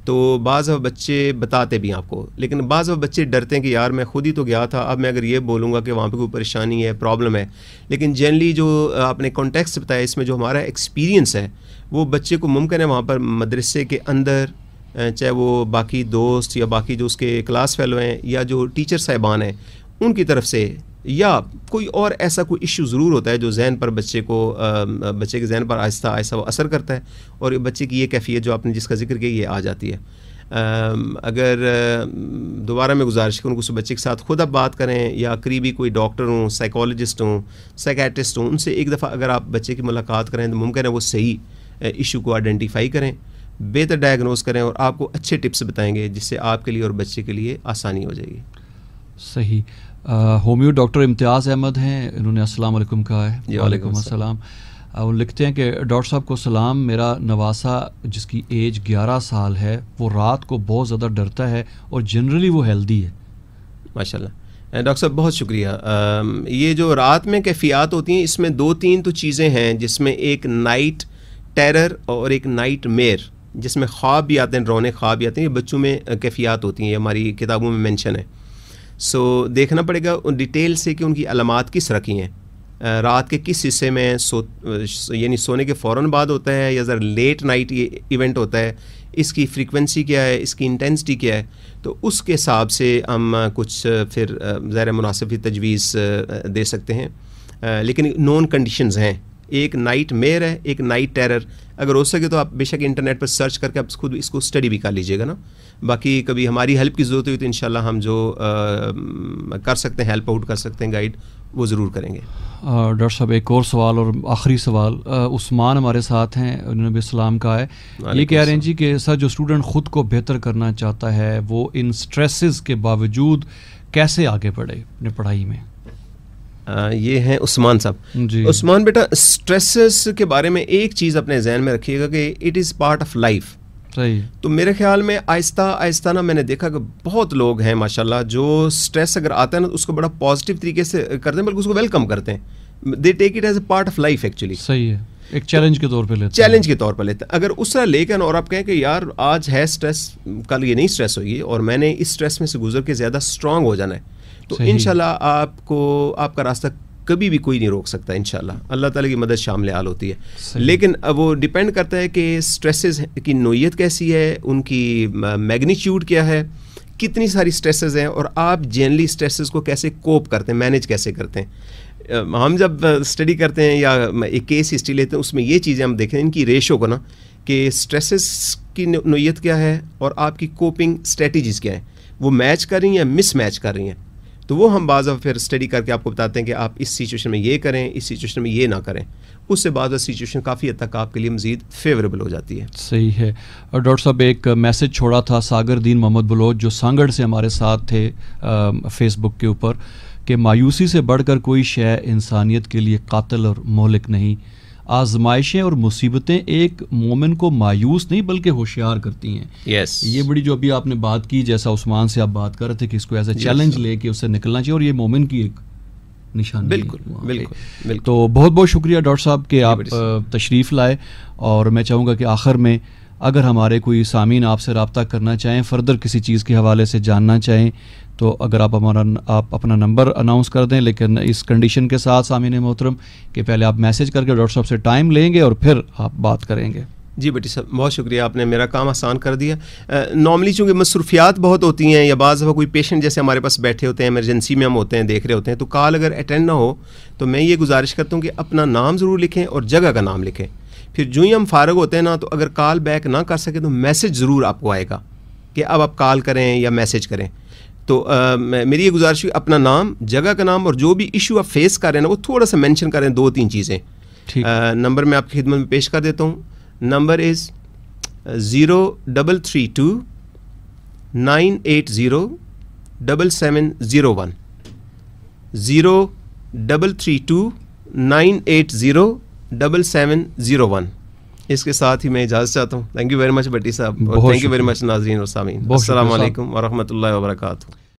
S2: तो बाज़ बच्चे बताते भी आपको लेकिन बाज़ बच्चे डरते हैं कि यार मैं खुद ही तो गया था अब मैं अगर ये बोलूँगा कि वहाँ पे कोई परेशानी है प्रॉब्लम है लेकिन जनरली जो आपने कॉन्टेक्स्ट बताया इसमें जो हमारा एक्सपीरियंस है वो बच्चे को मुमकिन है वहाँ पर मदरसे के अंदर चाहे वो बाकी दोस्त या बाकी जो उसके क्लास फेलो हैं या जो टीचर साहिबान हैं उनकी तरफ से या कोई और ऐसा कोई इशू ज़रूर होता है जो जहन पर बच्चे को बच्चे के जहन पर आहिस्ता आहिस्ता वो असर करता है और बच्चे की ये कैफियत जो आपने जिसका जिक्र किया ये आ जाती है अगर दोबारा मैं गुजारिश करूँ उस बच्चे के साथ खुद आप बात करें या करीबी कोई डॉक्टर हों साइकोलॉजिस्ट हों साइकेट्रिस्ट हों उनसे एक दफ़ा अगर आप बच्चे की मुलाकात करें तो मुमकिन है वो सही इशू को आइडेंटिफाई करें बेहतर डायग्नोस करें और आपको अच्छे टिप्स बताएंगे जिससे आपके लिए और बच्चे के लिए आसानी हो जाएगी
S1: सही होम्यो डॉक्टर इम्तियाज़ अहमद हैं इन्होंने अस्सलाम वालेकुम कहा है वालेकुम अस्सलाम वो लिखते हैं कि डॉक्टर साहब को सलाम मेरा नवासा जिसकी एज 11 साल है वो रात को बहुत ज़्यादा डरता है और जनरली वो हेल्दी है
S2: माशाल्लाह डॉक्टर साहब बहुत शुक्रिया आ, ये जो रात में कैफियात होती हैं इसमें दो तीन तो चीज़ें हैं जिसमें एक नाइट टेरर और एक नाइट मेयर जिसमें ख्वाब भी आते हैं ड्रोने ख्वाब भी आते हैं ये बच्चों में कैफियात होती हैं ये हमारी किताबों में मैंशन है सो देखना पड़ेगा उन डिटेल से कि उनकी अलामत किस रखी हैं रात के किस हिस्से में सो यानी सोने के फ़ौर बाद होता है या ज़रा लेट नाइट ये इवेंट होता है इसकी फ्रीक्वेंसी क्या है इसकी इंटेंसिटी क्या है तो उसके हिसाब से हम कुछ फिर ज़ैर मुनासिब तजवीज़ दे सकते हैं लेकिन नॉन कंडीशंस हैं एक नाइट मेयर है एक नाइट टेरर अगर हो सके तो आप बेशक इंटरनेट पर सर्च करके आप खुद इसको स्टडी भी कर लीजिएगा ना बाकी कभी हमारी हेल्प की ज़रूरत हुई तो इन हम जो आ, कर सकते हैं हेल्प आउट कर सकते हैं गाइड वो ज़रूर करेंगे
S1: डॉक्टर साहब एक और सवाल और आखिरी सवाल उस्मान हमारे साथ हैं उन्होंने इस्लाम का है ये कह रहे हैं जी कि सर जो स्टूडेंट ख़ुद को बेहतर करना चाहता है वो इन स्ट्रेसेस के
S2: बावजूद कैसे आगे बढ़े अपने पढ़ाई में ये हैं उस्मान साहब उस्मान बेटा स्ट्रेसेस के बारे में एक चीज़ अपने जहन में रखिएगा कि it is part of life सही तो मेरे ख्याल में आहिस्ता आहिस्ता ना मैंने देखा कि बहुत लोग हैं माशाल्लाह जो स्ट्रेस अगर आता है ना तो उसको बड़ा पॉजिटिव तरीके से करते हैं बल्कि उसको वेलकम करते हैं they take it as a part of life actually सही है एक चैलेंज के तौर पे लेते चैलेंज के तौर पर लेते हैं अगर उस तरह लेकर और आप कहें कि यार आज है स्ट्रेस कल ये नहीं स्ट्रेस होगी और मैंने इस स्ट्रेस में से गुजर के ज़्यादा स्ट्रांग हो जाना है तो इन आपको आपका रास्ता कभी भी कोई नहीं रोक सकता इन अल्लाह ताला की मदद शामिल आल होती है लेकिन वो डिपेंड करता है कि स्ट्रेसेस की नोयत कैसी है उनकी मैग्नीट्यूड क्या है कितनी सारी स्ट्रेसेस हैं और आप जनरली स्ट्रेसेस को कैसे कोप करते हैं मैनेज कैसे करते हैं हम जब स्टडी करते हैं या एक केस हिस्ट्री लेते हैं उसमें ये चीज़ें हम देखें इनकी रेशो को ना कि स्ट्रेसेस की नोयत क्या है और आपकी कोपिंग स्ट्रेटजीज़ क्या है वो मैच कर रही हैं या मिस मैच कर रही हैं तो वो हम बाज़ फिर स्टडी करके आपको बताते हैं कि आप इस सिचुएशन में ये करें इस सिचुएशन में ये ना करें उससे बाद सिचुएशन काफ़ी हद तक आपके लिए मजीद फेवरेबल हो जाती है
S1: सही है और डॉक्टर साहब एक मैसेज छोड़ा था सागर दीन मोहम्मद बलोच जो सांगड़ से हमारे साथ थे फेसबुक के ऊपर कि मायूसी से बढ़कर कोई शय इंसानियत के लिए कातल और मोहलिक नहीं आजमाइशें और मुसीबतें एक मोमिन को मायूस नहीं बल्कि होशियार करती हैं yes. ये बड़ी जो अभी आपने बात की जैसा उस्मान से आप बात कर रहे थे कि इसको एज ए चैलेंज लेके उससे निकलना चाहिए और ये मोमिन की एक निशान बिल्कुल बिल्कुल, बिल्कुल तो बहुत बहुत शुक्रिया डॉक्टर साहब के आप तशरीफ़ लाए और मैं चाहूँगा कि आखिर में अगर हमारे कोई सामीन आपसे रबता करना चाहें फ़र्दर किसी चीज़ के हवाले से जानना चाहें तो अगर आप हमारा आप अपना नंबर अनाउंस कर दें लेकिन इस कंडीशन के साथ सामीन मोहतरम कि पहले आप मैसेज करके डॉक्टर साहब से टाइम लेंगे और फिर आप बात करेंगे
S2: जी बेटी साहब बहुत शुक्रिया आपने मेरा काम आसान कर दिया नॉर्मली चूँकि मसरूफियात बहुत होती हैं या बाज़ दफ़ा कोई पेशेंट जैसे हमारे पास बैठे होते हैं एमरजेंसी में हम होते हैं देख रहे होते हैं तो कॉल अगर अटेंड ना हो तो मैं ये गुजारिश करता हूँ कि अपना नाम ज़रूर लिखें और जगह का नाम लिखें फिर जो ही हम फारग होते हैं ना तो अगर कॉल बैक ना कर सके तो मैसेज ज़रूर आपको आएगा कि अब आप कॉल करें या मैसेज करें तो आ, मेरी ये गुजारिश हुई अपना नाम जगह का नाम और जो भी इशू आप फेस कर रहे हैं ना वो थोड़ा सा मेंशन करें दो तीन चीज़ें नंबर मैं आपकी खिदमत में पेश कर देता हूँ number is zero double three two nine eight zero double seven zero one zero double three two nine eight zero double seven zero one इसके साथ ही मैं इजाज़त चाहता हूँ थैंक यू वेरी मच बटी साहब और थैंक यू वेरी मच नाजरीन और सामीन असल वरहमल वर्का